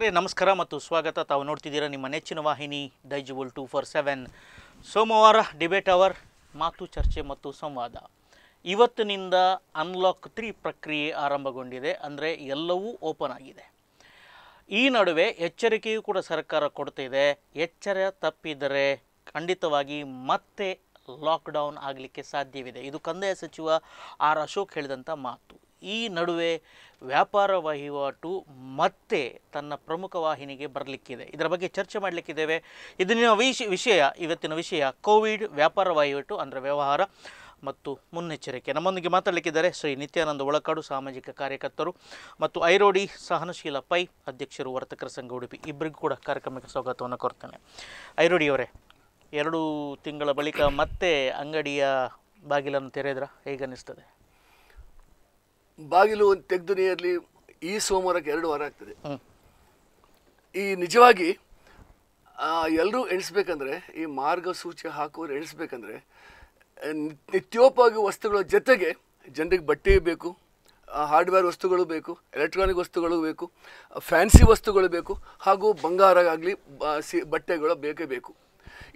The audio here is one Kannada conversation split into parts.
ವೀಕ್ಷಕರೇ ನಮಸ್ಕಾರ ಮತ್ತು ಸ್ವಾಗತ ತಾವು ನೋಡ್ತಿದ್ದೀರಾ ನಿಮ್ಮ ನೆಚ್ಚಿನ ವಾಹಿನಿ ಡೈಜುವಲ್ ಟು ಫೋರ್ ಸೆವೆನ್ ಸೋಮವಾರ ಡಿಬೇಟ್ ಅವರ್ ಮಾತು ಚರ್ಚೆ ಮತ್ತು ಸಂವಾದ ಇವತ್ತಿನಿಂದ ಅನ್ಲಾಕ್ ತ್ರೀ ಪ್ರಕ್ರಿಯೆ ಆರಂಭಗೊಂಡಿದೆ ಅಂದರೆ ಎಲ್ಲವೂ ಓಪನ್ ಆಗಿದೆ ಈ ನಡುವೆ ಎಚ್ಚರಿಕೆಯೂ ಕೂಡ ಸರ್ಕಾರ ಕೊಡ್ತಿದೆ ಎಚ್ಚರ ತಪ್ಪಿದರೆ ಖಂಡಿತವಾಗಿ ಮತ್ತೆ ಲಾಕ್ಡೌನ್ ಆಗಲಿಕ್ಕೆ ಸಾಧ್ಯವಿದೆ ಇದು ಕಂದಾಯ ಸಚಿವ ಆರ್ ಅಶೋಕ್ ಹೇಳಿದಂಥ ಮಾತು ಈ ನಡುವೆ ವ್ಯಾಪಾರ ವಹಿವಾಟು ಮತ್ತೆ ತನ್ನ ಪ್ರಮುಖ ವಾಹಿನಿಗೆ ಬರಲಿಕ್ಕಿದೆ ಇದರ ಬಗ್ಗೆ ಚರ್ಚೆ ಮಾಡಲಿಕ್ಕಿದ್ದೇವೆ ಇದನ್ನ ವಿಶ್ ವಿಷಯ ಇವತ್ತಿನ ವಿಷಯ ಕೋವಿಡ್ ವ್ಯಾಪಾರ ವಹಿವಾಟು ಅಂದರೆ ವ್ಯವಹಾರ ಮತ್ತು ಮುನ್ನೆಚ್ಚರಿಕೆ ನಮ್ಮೊಂದಿಗೆ ಮಾತಾಡಲಿಕ್ಕಿದ್ದಾರೆ ಶ್ರೀ ನಿತ್ಯಾನಂದ ಒಳಕಾಡು ಸಾಮಾಜಿಕ ಕಾರ್ಯಕರ್ತರು ಮತ್ತು ಐರೋಡಿ ಸಹನಶೀಲ ಪೈ ಅಧ್ಯಕ್ಷರು ವರ್ತಕರ ಸಂಘ ಉಡುಪಿ ಇಬ್ಬರಿಗೂ ಕೂಡ ಕಾರ್ಯಕ್ರಮಕ್ಕೆ ಸ್ವಾಗತವನ್ನು ಕೋರ್ತೇನೆ ಐರೋಡಿಯವರೇ ಎರಡು ತಿಂಗಳ ಬಳಿಕ ಮತ್ತೆ ಅಂಗಡಿಯ ಬಾಗಿಲನ್ನು ತೆರೆದ್ರ ಹೇಗನ್ನಿಸ್ತದೆ ಬಾಗಿಲು ಒಂದು ತೆಗೆದು ನಿಯರ್ಲಿ ಈ ಸೋಮವಾರಕ್ಕೆ ಎರಡು ವಾರ ಆಗ್ತದೆ ಈ ನಿಜವಾಗಿ ಎಲ್ಲರೂ ಎಣಿಸ್ಬೇಕಂದ್ರೆ ಈ ಮಾರ್ಗಸೂಚಿ ಹಾಕುವವರು ಎಣಿಸ್ಬೇಕಂದ್ರೆ ನಿತ್ಯೋಪಯೋಗಿ ವಸ್ತುಗಳ ಜೊತೆಗೆ ಜನರಿಗೆ ಬಟ್ಟೆ ಬೇಕು ಹಾರ್ಡ್ವೇರ್ ವಸ್ತುಗಳು ಬೇಕು ಎಲೆಕ್ಟ್ರಾನಿಕ್ ವಸ್ತುಗಳು ಬೇಕು ಫ್ಯಾನ್ಸಿ ವಸ್ತುಗಳು ಬೇಕು ಹಾಗೂ ಬಂಗಾರ ಆಗಲಿ ಸಿ ಬಟ್ಟೆಗಳು ಬೇಕೇ ಬೇಕು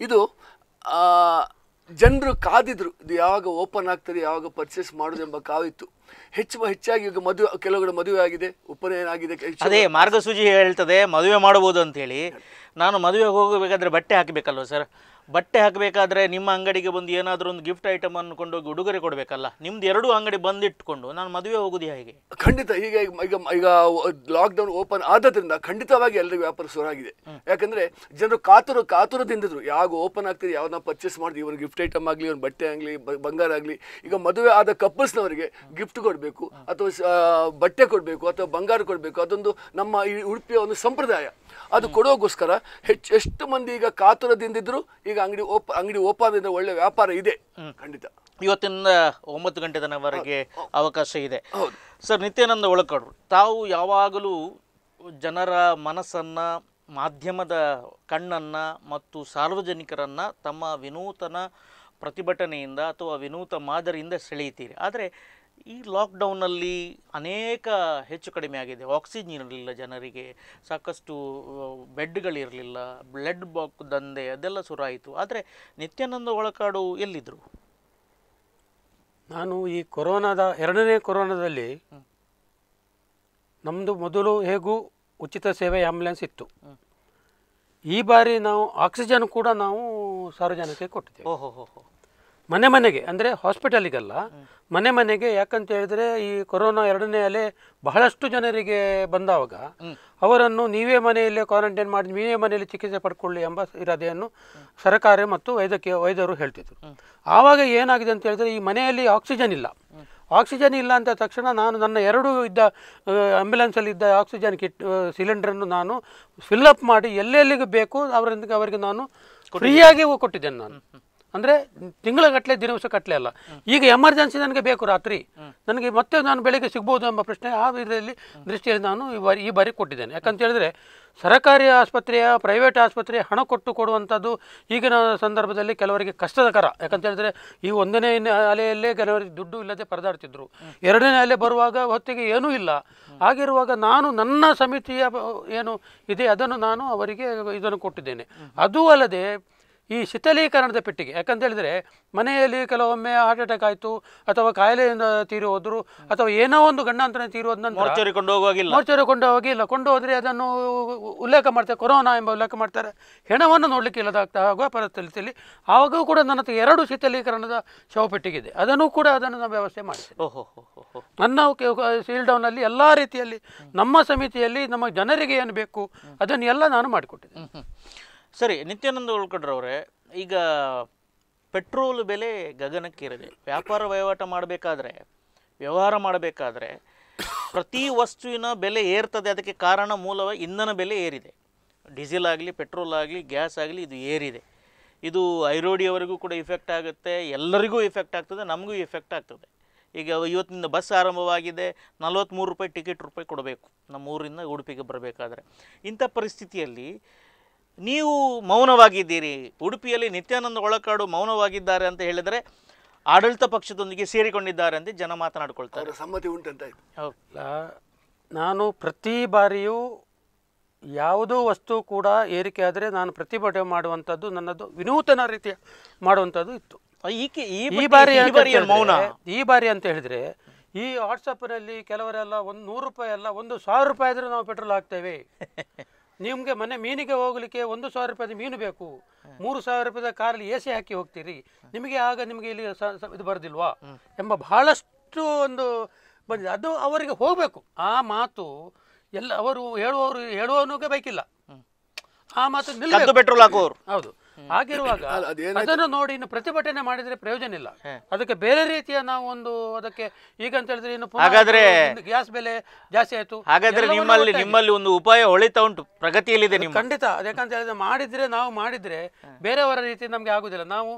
ಇದು ಜನರು ಕಾದಿದ್ರು ಇದು ಯಾವಾಗ ಓಪನ್ ಆಗ್ತದೆ ಯಾವಾಗ ಪರ್ಚೇಸ್ ಮಾಡೋದು ಎಂಬ ಕಾವಿತ್ತು ಹೆಚ್ಚು ಹೆಚ್ಚಾಗಿ ಈಗ ಮದುವೆ ಕೆಲವುಗಳು ಮದುವೆ ಆಗಿದೆ ಉಪನಯನ ಆಗಿದೆ ಅದೇ ಮಾರ್ಗಸೂಚಿ ಹೇಳ್ತದೆ ಮದುವೆ ಮಾಡಬಹುದು ಅಂತೇಳಿ ನಾನು ಮದುವೆಗೆ ಹೋಗಬೇಕಾದ್ರೆ ಬಟ್ಟೆ ಹಾಕಬೇಕಲ್ವ ಸರ್ ಬಟ್ಟೆ ಹಾಕಬೇಕಾದ್ರೆ ನಿಮ್ಮ ಅಂಗಡಿಗೆ ಬಂದು ಏನಾದರೂ ಒಂದು ಗಿಫ್ಟ್ ಐಟಮ್ ಅನ್ನು ಹೋಗಿ ಉಡುಗೊರೆ ಕೊಡಬೇಕಲ್ಲ ನಿಮ್ದು ಎರಡು ಅಂಗಡಿ ಬಂದಿಟ್ಕೊಂಡು ನಾನು ಮದುವೆ ಹೋಗೋದು ಹೇಗೆ ಖಂಡಿತ ಈಗ ಈಗ ಈಗ ಲಾಕ್ಡೌನ್ ಓಪನ್ ಆದ್ರಿಂದ ಖಂಡಿತವಾಗಿ ಎಲ್ಲರಿಗೂ ವ್ಯಾಪಾರ ಶುರುವಾಗಿದೆ ಯಾಕಂದ್ರೆ ಜನರು ಕಾತುರ ಕಾತುರದಿಂದಿದ್ರು ಯಾವಾಗ ಓಪನ್ ಆಗ್ತದೆ ಯಾವ್ದನ್ನ ಪರ್ಚೇಸ್ ಮಾಡಿದ್ವಿ ಇವ್ರಿಗೆ ಗಿಫ್ಟ್ ಐಟಮ್ ಆಗಲಿ ಒಂದು ಬಟ್ಟೆ ಆಗಲಿ ಬಂಗಾರ ಆಗಲಿ ಈಗ ಮದುವೆ ಆದ ಕಪಲ್ಸ್ನವರಿಗೆ ಗಿಫ್ಟ್ ಕೊಡಬೇಕು ಅಥವಾ ಬಟ್ಟೆ ಕೊಡಬೇಕು ಅಥವಾ ಬಂಗಾರ ಕೊಡಬೇಕು ಅದೊಂದು ನಮ್ಮ ಈ ಉಡುಪಿಯ ಒಂದು ಸಂಪ್ರದಾಯ ಅದು ಕೊಡೋಕ್ಕೋಸ್ಕರ ಹೆಚ್ಚು ಎಷ್ಟು ಮಂದಿ ಈಗ ಕಾತುರದಿಂದಿದ್ರು ಈಗ ಅಂಗಡಿ ಓಪ ಅಂಗಡಿ ಓಪನ್ ಇದ್ರೆ ಒಳ್ಳೆ ವ್ಯಾಪಾರ ಇದೆ ಖಂಡಿತ ಇವತ್ತಿಂದ ಒಂಬತ್ತು ಗಂಟೆ ತನವರೆಗೆ ಅವಕಾಶ ಇದೆ ಸರ್ ನಿತ್ಯಾನಂದ ಒಳಕಡ್ರು ತಾವು ಯಾವಾಗಲೂ ಜನರ ಮನಸ್ಸನ್ನು ಮಾಧ್ಯಮದ ಕಣ್ಣನ್ನು ಮತ್ತು ಸಾರ್ವಜನಿಕರನ್ನು ತಮ್ಮ ವಿನೂತನ ಪ್ರತಿಭಟನೆಯಿಂದ ಅಥವಾ ವಿನೂತ ಮಾದರಿಯಿಂದ ಸೆಳೆಯುತ್ತೀರಿ ಆದರೆ ಈ ಲಾಕ್ಡೌನಲ್ಲಿ ಅನೇಕ ಹೆಚ್ಚು ಕಡಿಮೆ ಆಗಿದೆ ಆಕ್ಸಿಜನ್ ಇರಲಿಲ್ಲ ಜನರಿಗೆ ಸಾಕಷ್ಟು ಬೆಡ್ಗಳಿರಲಿಲ್ಲ ಬ್ಲಡ್ ಬಾಕ್ ದಂಧೆ ಅದೆಲ್ಲ ಶುರುವಾಯಿತು ಆದರೆ ನಿತ್ಯಾನಂದ ಒಳಕಾಡು ಎಲ್ಲಿದ್ದರು ನಾನು ಈ ಕೊರೋನಾದ ಎರಡನೇ ಕೊರೋನಾದಲ್ಲಿ ನಮ್ಮದು ಮೊದಲು ಹೇಗೂ ಉಚಿತ ಸೇವೆ ಆ್ಯಂಬುಲೆನ್ಸ್ ಇತ್ತು ಈ ಬಾರಿ ನಾವು ಆಕ್ಸಿಜನ್ ಕೂಡ ನಾವು ಸಾರ್ವಜನಿಕರಿಗೆ ಕೊಟ್ಟಿದ್ದೇವೆ ಓಹೋ ಮನೆ ಮನೆಗೆ ಅಂದರೆ ಹಾಸ್ಪಿಟಲಿಗಲ್ಲ ಮನೆ ಮನೆಗೆ ಯಾಕಂತ ಹೇಳಿದ್ರೆ ಈ ಕೊರೋನಾ ಎರಡನೇ ಅಲೆ ಬಹಳಷ್ಟು ಜನರಿಗೆ ಬಂದಾಗ ಅವರನ್ನು ನೀವೇ ಮನೆಯಲ್ಲೇ ಕ್ವಾರಂಟೈನ್ ಮಾಡಿ ನೀವೇ ಮನೆಯಲ್ಲಿ ಚಿಕಿತ್ಸೆ ಪಡ್ಕೊಳ್ಳಿ ಎಂಬ ಇರಾದೆಯನ್ನು ಸರ್ಕಾರ ಮತ್ತು ವೈದ್ಯಕೀಯ ವೈದ್ಯರು ಹೇಳ್ತಿದ್ರು ಆವಾಗ ಏನಾಗಿದೆ ಅಂತ ಹೇಳಿದ್ರೆ ಈ ಮನೆಯಲ್ಲಿ ಆಕ್ಸಿಜನ್ ಇಲ್ಲ ಆಕ್ಸಿಜನ್ ಇಲ್ಲ ಅಂತ ತಕ್ಷಣ ನಾನು ನನ್ನ ಎರಡು ಇದ್ದ ಆ್ಯಂಬುಲೆನ್ಸಲ್ಲಿದ್ದ ಇದ್ದ ಆಕ್ಸಿಜನ್ ಕಿಟ್ ಸಿಲಿಂಡರನ್ನು ನಾನು ಫಿಲ್ ಅಪ್ ಮಾಡಿ ಎಲ್ಲೆಲ್ಲಿಗೆ ಬೇಕು ಅವರಿಂದ ಅವರಿಗೆ ನಾನು ಫ್ರೀಯಾಗಿ ಕೊಟ್ಟಿದ್ದೇನೆ ನಾನು ಅಂದರೆ ತಿಂಗಳ ಗಟ್ಟಲೆ ದಿನವಸ ಕಟ್ಟಲೆ ಅಲ್ಲ ಈಗ ಎಮರ್ಜೆನ್ಸಿ ನನಗೆ ಬೇಕು ರಾತ್ರಿ ನನಗೆ ಮತ್ತೆ ನಾನು ಬೆಳಿಗ್ಗೆ ಸಿಗ್ಬೋದು ಎಂಬ ಪ್ರಶ್ನೆ ಆ ಇದರಲ್ಲಿ ದೃಷ್ಟಿಯಲ್ಲಿ ನಾನು ಈ ಬಾರಿ ಈ ಬಾರಿ ಕೊಟ್ಟಿದ್ದೇನೆ ಯಾಕಂತ ಹೇಳಿದ್ರೆ ಸರ್ಕಾರಿ ಆಸ್ಪತ್ರೆಯ ಪ್ರೈವೇಟ್ ಆಸ್ಪತ್ರೆಯ ಹಣ ಕೊಟ್ಟು ಕೊಡುವಂಥದ್ದು ಈಗಿನ ಸಂದರ್ಭದಲ್ಲಿ ಕೆಲವರಿಗೆ ಕಷ್ಟದಕರ ಯಾಕಂತ ಹೇಳಿದ್ರೆ ಈ ಒಂದನೇ ಅಲೆಯಲ್ಲೇ ಕೆಲವರಿಗೆ ದುಡ್ಡು ಇಲ್ಲದೆ ಪರದಾಡ್ತಿದ್ರು ಎರಡನೇ ಅಲೆ ಬರುವಾಗ ಹೊತ್ತಿಗೆ ಏನೂ ಇಲ್ಲ ಆಗಿರುವಾಗ ನಾನು ನನ್ನ ಸಮಿತಿಯ ಏನು ಇದೆ ಅದನ್ನು ನಾನು ಅವರಿಗೆ ಇದನ್ನು ಕೊಟ್ಟಿದ್ದೇನೆ ಅದೂ ಅಲ್ಲದೆ ಈ ಶಿಥಲೀಕರಣದ ಪೆಟ್ಟಿಗೆ ಯಾಕಂತೇಳಿದರೆ ಮನೆಯಲ್ಲಿ ಕೆಲವೊಮ್ಮೆ ಹಾರ್ಟ್ ಅಟ್ಯಾಕ್ ಆಯಿತು ಅಥವಾ ಕಾಯಿಲೆಯಿಂದ ತೀರಿ ಹೋದರು ಅಥವಾ ಏನೋ ಒಂದು ಗಂಡಾಂತರ ತೀರಿ ಹೋದ ನಂತರ ಮೋರ್ಚರಿ ಕೊಂಡು ಹೋಗಿಲ್ಲ ಕೊಂಡು ಹೋದರೆ ಅದನ್ನು ಉಲ್ಲೇಖ ಮಾಡ್ತಾರೆ ಕೊರೋನಾ ಎಂಬ ಉಲ್ಲೇಖ ಮಾಡ್ತಾರೆ ಹೆಣವನ್ನು ನೋಡಲಿಕ್ಕೆ ಇಲ್ಲದಾಗ್ತಾ ಆಗುವ ಪರಿಸ್ಥಿತಿಯಲ್ಲಿ ಆವಾಗೂ ಕೂಡ ನನ್ನ ಹತ್ರ ಎರಡು ಶಿಥಲೀಕರಣದ ಪೆಟ್ಟಿಗೆ ಇದೆ ಅದನ್ನು ಕೂಡ ಅದನ್ನು ನಾವು ವ್ಯವಸ್ಥೆ ಮಾಡಿದ್ದೇವೆ ನನ್ನ ಸೀಲ್ ಎಲ್ಲ ರೀತಿಯಲ್ಲಿ ನಮ್ಮ ಸಮಿತಿಯಲ್ಲಿ ನಮ್ಮ ಜನರಿಗೆ ಏನು ಬೇಕು ಅದನ್ನೆಲ್ಲ ನಾನು ಮಾಡಿಕೊಟ್ಟಿದ್ದೆ ಸರಿ ನಿತ್ಯಾನಂದ ಉಳ್ಕಡ್ರವ್ರೆ ಈಗ ಪೆಟ್ರೋಲ್ ಬೆಲೆ ಗಗನಕ್ಕೇರಿದೆ ವ್ಯಾಪಾರ ವಹಿವಾಟ ಮಾಡಬೇಕಾದ್ರೆ ವ್ಯವಹಾರ ಮಾಡಬೇಕಾದ್ರೆ ಪ್ರತಿ ವಸ್ತುವಿನ ಬೆಲೆ ಏರ್ತದೆ ಅದಕ್ಕೆ ಕಾರಣ ಮೂಲವೇ ಇಂಧನ ಬೆಲೆ ಏರಿದೆ ಡೀಸೆಲ್ ಆಗಲಿ ಪೆಟ್ರೋಲ್ ಆಗಲಿ ಗ್ಯಾಸ್ ಆಗಲಿ ಇದು ಏರಿದೆ ಇದು ಐರೋಡಿಯವರೆಗೂ ಕೂಡ ಇಫೆಕ್ಟ್ ಆಗುತ್ತೆ ಎಲ್ಲರಿಗೂ ಇಫೆಕ್ಟ್ ಆಗ್ತದೆ ನಮಗೂ ಇಫೆಕ್ಟ್ ಆಗ್ತದೆ ಈಗ ಇವತ್ತಿನಿಂದ ಬಸ್ ಆರಂಭವಾಗಿದೆ ನಲವತ್ತ್ಮೂರು ರೂಪಾಯಿ ಟಿಕೆಟ್ ರೂಪಾಯಿ ಕೊಡಬೇಕು ನಮ್ಮೂರಿಂದ ಉಡುಪಿಗೆ ಬರಬೇಕಾದ್ರೆ ಇಂಥ ಪರಿಸ್ಥಿತಿಯಲ್ಲಿ ನೀವು ಮೌನವಾಗಿದ್ದೀರಿ ಉಡುಪಿಯಲ್ಲಿ ನಿತ್ಯಾನಂದ ಒಳಕಾಡು ಮೌನವಾಗಿದ್ದಾರೆ ಅಂತ ಹೇಳಿದರೆ ಆಡಳಿತ ಪಕ್ಷದೊಂದಿಗೆ ಸೇರಿಕೊಂಡಿದ್ದಾರೆ ಅಂತ ಜನ ಮಾತನಾಡಿಕೊಳ್ತಾರೆ ಸಮ್ಮತಿ ಉಂಟಂತಾಯ್ತು ನಾನು ಪ್ರತಿ ಬಾರಿಯೂ ಯಾವುದೋ ವಸ್ತು ಕೂಡ ಏರಿಕೆ ಆದರೆ ನಾನು ಪ್ರತಿಭಟನೆ ಮಾಡುವಂಥದ್ದು ನನ್ನದು ವಿನೂತನ ರೀತಿಯ ಮಾಡುವಂಥದ್ದು ಇತ್ತು ಈಕೆ ಈ ಬಾರಿ ಮೌನ ಈ ಬಾರಿ ಅಂತ ಹೇಳಿದ್ರೆ ಈ ವಾಟ್ಸಪ್ನಲ್ಲಿ ಕೆಲವರೆಲ್ಲ ಒಂದು ನೂರು ರೂಪಾಯಿ ಅಲ್ಲ ಒಂದು ಸಾವಿರ ರೂಪಾಯಿ ಆದರೆ ನಾವು ಪೆಟ್ರೋಲ್ ಹಾಕ್ತೇವೆ ನಿಮಗೆ ಮನೆ ಮೀನಿಗೆ ಹೋಗಲಿಕ್ಕೆ ಒಂದು ಸಾವಿರ ರೂಪಾಯಿ ಮೀನು ಬೇಕು ಮೂರು ಸಾವಿರ ರೂಪಾಯಿ ಕಾರಲ್ಲಿ ಎ ಸಿ ಹಾಕಿ ಹೋಗ್ತೀರಿ ನಿಮಗೆ ಆಗ ನಿಮಗೆ ಇಲ್ಲಿ ಇದು ಬರೋದಿಲ್ವಾ ಎಂಬ ಬಹಳಷ್ಟು ಒಂದು ಬಂದಿದೆ ಅದು ಅವರಿಗೆ ಹೋಗಬೇಕು ಆ ಮಾತು ಎಲ್ಲ ಅವರು ಹೇಳುವವರು ಹೇಳುವವನಿಗೆ ಬೇಕಿಲ್ಲ ಆ ಮಾತು ಪೆಟ್ರೋಲ್ ಹಾಕುವವರು ಹೌದು ಆಗಿರುವಾಗ ಅದನ್ನು ನೋಡಿ ಇನ್ನು ಪ್ರತಿಭಟನೆ ಮಾಡಿದ್ರೆ ಪ್ರಯೋಜನ ಇಲ್ಲ ಅದಕ್ಕೆ ಬೇರೆ ರೀತಿಯ ನಾವು ಒಂದು ಅದಕ್ಕೆ ಈಗ ಅಂತ ಹೇಳಿದ್ರೆ ಇನ್ನು ಹಾಗಾದ್ರೆ ಗ್ಯಾಸ್ ಬೆಲೆ ಜಾಸ್ತಿ ಆಯ್ತು ಹಾಗಾದ್ರೆ ನಿಮ್ಮಲ್ಲಿ ನಿಮ್ಮಲ್ಲಿ ಒಂದು ಉಪಾಯ ಹೊಳಿತಾ ಉಂಟು ಪ್ರಗತಿಯಲ್ಲಿದೆ ನಿಮ್ಮ ಖಂಡಿತ ಅದಕ್ಕಂತ ಹೇಳಿದ್ರೆ ಮಾಡಿದ್ರೆ ನಾವು ಮಾಡಿದ್ರೆ ಬೇರೆಯವರ ರೀತಿ ನಮ್ಗೆ ಆಗುದಿಲ್ಲ ನಾವು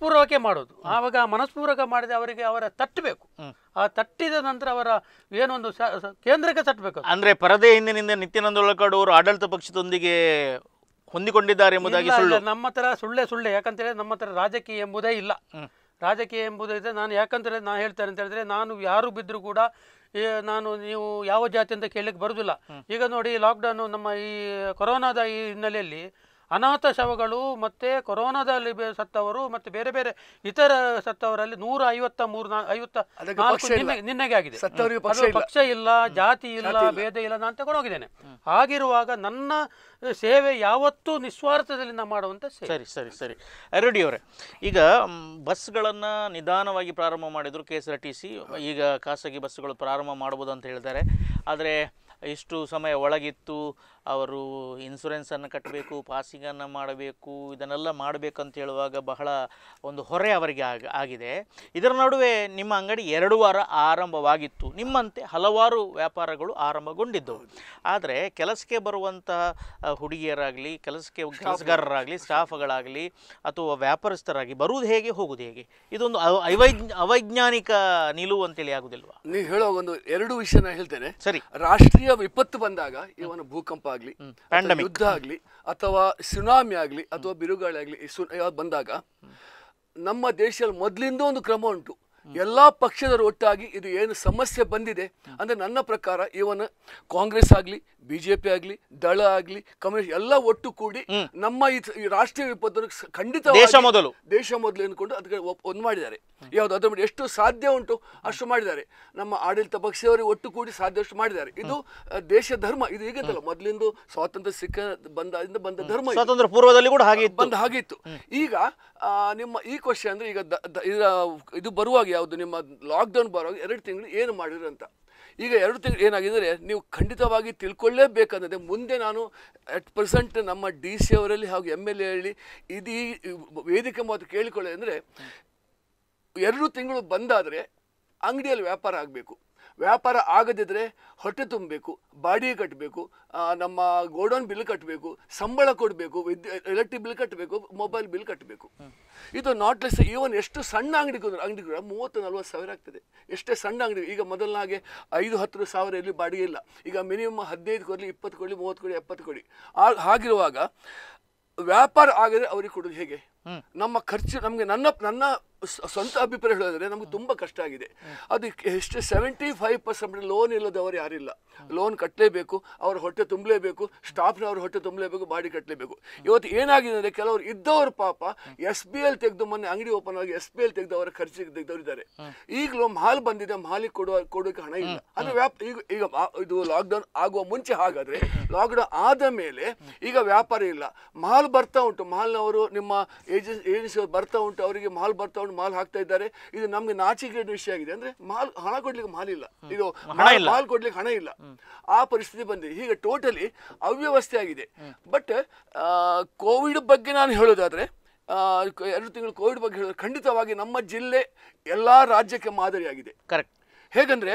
ಪೂರ್ವಕೆ ಮಾಡೋದು ಆವಾಗ ಮನಸ್ಪೂರ್ವಕ ಮಾಡಿದ್ರೆ ಅವರಿಗೆ ಅವರ ತಟ್ಟಬೇಕು ಆ ತಟ್ಟಿದ ನಂತರ ಅವರ ಏನೊಂದು ಕೇಂದ್ರಕ್ಕೆ ತಟ್ಟಬೇಕು ಅಂದ್ರೆ ಪರದೆ ಹಿಂದಿನಿಂದ ನಿತ್ಯಾನಂದ ಒಳಕಾಡು ಅವರು ಆಡಳಿತ ಪಕ್ಷದೊಂದಿಗೆ ಹೊಂದಿಕೊಂಡಿದ್ದಾರೆ ಎಂಬುದಾಗಿ ಸುಳ್ಳು ನಮ್ಮ ತರ ಸುಳ್ಳೆ ಸುಳ್ಳೆ ಯಾಕಂತೇಳಿ ನಮ್ಮ ಹತ್ರ ರಾಜಕೀಯ ಎಂಬುದೇ ಇಲ್ಲ ರಾಜಕೀಯ ಎಂಬುದೇ ನಾನು ಯಾಕಂತೇಳಿ ನಾನು ಹೇಳ್ತೇನೆ ಅಂತ ಹೇಳಿದ್ರೆ ನಾನು ಯಾರು ಬಿದ್ದರೂ ಕೂಡ ನಾನು ನೀವು ಯಾವ ಜಾತಿ ಅಂತ ಕೇಳಲಿಕ್ಕೆ ಬರುದಿಲ್ಲ ಈಗ ನೋಡಿ ಲಾಕ್ಡೌನ್ ನಮ್ಮ ಈ ಕೊರೋನಾದ ಈ ಹಿನ್ನೆಲೆಯಲ್ಲಿ ಅನಾಥ ಶವಗಳು ಮತ್ತು ಕೊರೋನಾದಲ್ಲಿ ಸತ್ತವರು ಮತ್ತು ಬೇರೆ ಬೇರೆ ಇತರ ಸತ್ತವರಲ್ಲಿ ನೂರ ಐವತ್ತ ಮೂರು ಐವತ್ತ ನಿನ್ನೆಗೆ ಆಗಿದೆ ಪಕ್ಷ ಇಲ್ಲ ಜಾತಿ ಇಲ್ಲ ಭೇದ ಇಲ್ಲ ನಾನು ಹೋಗಿದ್ದೇನೆ ಆಗಿರುವಾಗ ನನ್ನ ಸೇವೆ ಯಾವತ್ತೂ ನಿಸ್ವಾರ್ಥದಲ್ಲಿ ನಾ ಮಾಡುವಂಥ ಸರಿ ಸರಿ ಸರಿ ಅರಡಿಯವರೇ ಈಗ ಬಸ್ಗಳನ್ನು ನಿಧಾನವಾಗಿ ಪ್ರಾರಂಭ ಮಾಡಿದರು K S R T C ಈಗ ಖಾಸಗಿ ಬಸ್ಗಳು ಪ್ರಾರಂಭ ಮಾಡ್ಬೋದು ಅಂತ ಹೇಳಿದ್ದಾರೆ ಆದರೆ ಇಷ್ಟು ಸಮಯ ಒಳಗಿತ್ತು ಅವರು ಇನ್ಸುರೆನ್ಸನ್ನು ಕಟ್ಟಬೇಕು ಪಾಸಿಂಗನ್ನು ಮಾಡಬೇಕು ಇದನ್ನೆಲ್ಲ ಮಾಡಬೇಕಂತ ಹೇಳುವಾಗ ಬಹಳ ಒಂದು ಹೊರೆ ಅವರಿಗೆ ಆಗ ಆಗಿದೆ ಇದರ ನಡುವೆ ನಿಮ್ಮ ಅಂಗಡಿ ಎರಡು ವಾರ ಆರಂಭವಾಗಿತ್ತು ನಿಮ್ಮಂತೆ ಹಲವಾರು ವ್ಯಾಪಾರಗಳು ಆರಂಭಗೊಂಡಿದ್ದವು ಆದರೆ ಕೆಲಸಕ್ಕೆ ಬರುವಂತಹ ಹುಡುಗಿಯರಾಗಲಿ ಕೆಲಸಕ್ಕೆ ಕೆಲಸಗಾರರಾಗಲಿ ಸ್ಟಾಫ್ಗಳಾಗಲಿ ಅಥವಾ ವ್ಯಾಪಾರಸ್ಥರಾಗಿ ಬರುವುದು ಹೇಗೆ ಹೋಗುವುದು ಹೇಗೆ ಇದೊಂದು ಅವೈಜ್ಞಾನಿಕ ನಿಲುವು ಅಂತೇಳಿ ಆಗುದಿಲ್ವಾ ನೀವು ಹೇಳೋ ಒಂದು ಎರಡು ವಿಷಯನ ಹೇಳ್ತೇನೆ ಸರಿ ರಾಷ್ಟ್ರೀಯ ವಿಪತ್ತು ಬಂದಾಗ ಇವನು ಭೂಕಂಪ ಯುದ್ಧ ಆಗಲಿ ಅಥವಾ ಸುನಾಮಿ ಆಗಲಿ ಅಥವಾ ಬಿರುಗಾಳಿ ಆಗಲಿ ಬಂದಾಗ ನಮ್ಮ ದೇಶದಲ್ಲಿ ಮೊದಲಿಂದ ಒಂದು ಕ್ರಮ ಉಂಟು ಎಲ್ಲಾ ಪಕ್ಷದವರು ಒಟ್ಟಾಗಿ ಇದು ಏನು ಸಮಸ್ಯೆ ಬಂದಿದೆ ಅಂದ್ರೆ ನನ್ನ ಪ್ರಕಾರ ಇವನ್ ಕಾಂಗ್ರೆಸ್ ಆಗ್ಲಿ ಬಿಜೆಪಿ ಆಗ್ಲಿ ದಳ ಆಗ್ಲಿ ಕಮ್ಯುನಿಸ್ಟ್ ಎಲ್ಲ ಒಟ್ಟು ಕೂಡಿ ನಮ್ಮ ಈ ರಾಷ್ಟ್ರೀಯ ವಿಪತ್ತು ಖಂಡಿತ ದೇಶ ಮೊದಲು ದೇಶ ಮೊದಲು ಅಂದ್ಕೊಂಡು ಅದಕ್ಕೆ ಒಂದು ಮಾಡಿದ್ದಾರೆ ಯಾವುದು ಅದರ ಎಷ್ಟು ಸಾಧ್ಯ ಉಂಟು ಅಷ್ಟು ಮಾಡಿದ್ದಾರೆ ನಮ್ಮ ಆಡಳಿತ ಪಕ್ಷದವರಿಗೆ ಒಟ್ಟು ಕೂಡಿ ಸಾಧ್ಯಷ್ಟು ಮಾಡಿದ್ದಾರೆ ಇದು ದೇಶ ಧರ್ಮ ಇದು ಈಗಿಂದಲ್ಲ ಮೊದಲಿಂದ ಸ್ವಾತಂತ್ರ್ಯ ಸಿಕ್ಕ ಬಂದಿಂದ ಬಂದ ಧರ್ಮ ಸ್ವಾತಂತ್ರ್ಯ ಪೂರ್ವದಲ್ಲಿ ಕೂಡ ಹಾಗೆ ಬಂದ ಹಾಗಿತ್ತು ಈಗ ನಿಮ್ಮ ಈ ಕ್ವಶನ್ ಅಂದ್ರೆ ಈಗ ಇದು ಬರುವಾಗ ಯಾವುದು ನಿಮ್ಮ ಲಾಕ್ಡೌನ್ ಬರುವಾಗ ಎರಡು ತಿಂಗಳು ಏನು ಮಾಡಿದ್ರು ಅಂತ ಈಗ ಎರಡು ತಿಂಗಳು ಅಂದರೆ ನೀವು ಖಂಡಿತವಾಗಿ ತಿಳ್ಕೊಳ್ಳೇಬೇಕನ್ನೋದೇ ಮುಂದೆ ನಾನು ಅಟ್ ಪ್ರೆಸೆಂಟ್ ನಮ್ಮ ಡಿ ಸಿ ಅವರಲ್ಲಿ ಹಾಗೂ ಎಮ್ ಎಲ್ ಎ ಇದೀ ವೇದಿಕೆ ಮಾತು ಕೇಳಿಕೊಳ್ಳೆ ಅಂದರೆ ಎರಡು ತಿಂಗಳು ಬಂದಾದರೆ ಅಂಗಡಿಯಲ್ಲಿ ವ್ಯಾಪಾರ ಆಗಬೇಕು ವ್ಯಾಪಾರ ಆಗದಿದ್ದರೆ ಹೊಟ್ಟೆ ತುಂಬಬೇಕು ಬಾಡಿಗೆ ಕಟ್ಟಬೇಕು ನಮ್ಮ ಗೋಡೌನ್ ಬಿಲ್ ಕಟ್ಟಬೇಕು ಸಂಬಳ ಕೊಡಬೇಕು ವಿದ್ಯು ಎಲೆಕ್ಟ್ರಿಕ್ ಬಿಲ್ ಕಟ್ಟಬೇಕು ಮೊಬೈಲ್ ಬಿಲ್ ಕಟ್ಟಬೇಕು ಇದು ನಾಟ್ ಲೆಸ್ ಈವನ್ ಎಷ್ಟು ಸಣ್ಣ ಅಂಗಡಿ ಅಂಗಡಿ ಕೂಡ ಮೂವತ್ತು ನಲ್ವತ್ತು ಸಾವಿರ ಆಗ್ತದೆ ಎಷ್ಟೇ ಸಣ್ಣ ಅಂಗಡಿ ಈಗ ಮೊದಲನಾಗೆ ಐದು ಹತ್ತು ಸಾವಿರ ಇಲ್ಲಿ ಬಾಡಿಗೆ ಇಲ್ಲ ಈಗ ಮಿನಿಮಮ್ ಹದಿನೈದು ಕೊಡಲಿ ಇಪ್ಪತ್ತು ಕೊಡಲಿ ಮೂವತ್ತು ಕೊಡಿ ಎಪ್ಪತ್ತು ಕೊಡಿ ಆಗಿರುವಾಗ ವ್ಯಾಪಾರ ಆಗಿದ್ರೆ ಅವ್ರಿಗೆ ಕೊಡೋದು ಹೇಗೆ ನಮ್ಮ ಖರ್ಚು ನಮಗೆ ನನ್ನ ನನ್ನ ಸ್ವಂತ ಅಭಿಪ್ರಾಯ ಹೇಳೋದ್ರೆ ನಮ್ಗೆ ತುಂಬಾ ಕಷ್ಟ ಆಗಿದೆ ಅದಕ್ಕೆ ಎಷ್ಟು ಸೆವೆಂಟಿ ಫೈವ್ ಪರ್ಸೆಂಟ್ ಲೋನ್ ಇಲ್ಲದವರು ಯಾರಿಲ್ಲ ಲೋನ್ ಕಟ್ಟಲೇಬೇಕು ಅವ್ರ ಹೊಟ್ಟೆ ತುಂಬಲೇಬೇಕು ಸ್ಟಾಫ್ನವ್ರ ಹೊಟ್ಟೆ ತುಂಬಲೇಬೇಕು ಬಾಡಿ ಕಟ್ಟಲೇಬೇಕು ಇವತ್ತು ಏನಾಗಿದೆ ಅಂದ್ರೆ ಕೆಲವರು ಇದ್ದವರು ಪಾಪ ಎಸ್ ಬಿ ಎಲ್ ತೆಗೆದು ಮೊನ್ನೆ ಅಂಗಡಿ ಓಪನ್ ಆಗಿ ಎಸ್ ಬಿ ಎಲ್ ತೆಗೆದವರ ಖರ್ಚಿಗೆ ತೆಗೆದವರಿದ್ದಾರೆ ಈಗಲೂ ಮಾಲ್ ಬಂದಿದೆ ಮಾಲಿಗೆ ಕೊಡುವ ಕೊಡೋಕೆ ಹಣ ಇಲ್ಲ ಅದು ವ್ಯಾಪ ಈಗ ಈಗ ಇದು ಲಾಕ್ಡೌನ್ ಆಗುವ ಮುಂಚೆ ಹಾಗಾದ್ರೆ ಲಾಕ್ಡೌನ್ ಆದ ಮೇಲೆ ಈಗ ವ್ಯಾಪಾರ ಇಲ್ಲ ಮಾಲ್ ಬರ್ತಾ ಉಂಟು ಮಾಲ್ನವರು ನಿಮ್ಮ ಏಜೆನ್ಸ್ ಏಜೆನ್ಸಿಗಳು ಬರ್ತಾ ಉಂಟು ಅವರಿಗೆ ಮಾಲ್ ಬರ್ತಾ ಉಂಟು ಮಾಲ್ ಹಾಕ್ತಾ ಇದ್ದಾರೆ ಇದು ನಮಗೆ ನಾಚಿಕೆ ವಿಷಯ ಆಗಿದೆ ಅಂದ್ರೆ ಮಾಲ್ ಹಣ ಕೊಡ್ಲಿಕ್ಕೆ ಮಾಲ್ ಇಲ್ಲ ಇದು ಮಾಲ್ ಕೊಡ್ಲಿಕ್ಕೆ ಹಣ ಇಲ್ಲ ಆ ಪರಿಸ್ಥಿತಿ ಬಂದಿದೆ ಹೀಗೆ ಟೋಟಲಿ ಅವ್ಯವಸ್ಥೆ ಆಗಿದೆ ಬಟ್ ಕೋವಿಡ್ ಬಗ್ಗೆ ನಾನು ಹೇಳೋದಾದ್ರೆ ಎರಡು ತಿಂಗಳು ಕೋವಿಡ್ ಬಗ್ಗೆ ಹೇಳಿದ್ರೆ ಖಂಡಿತವಾಗಿ ನಮ್ಮ ಜಿಲ್ಲೆ ಎಲ್ಲಾ ರಾಜ್ಯಕ್ಕೆ ಮಾದರಿಯಾಗಿದೆ ಕರೆಕ್ಟ್ ಹೇಗಂದ್ರೆ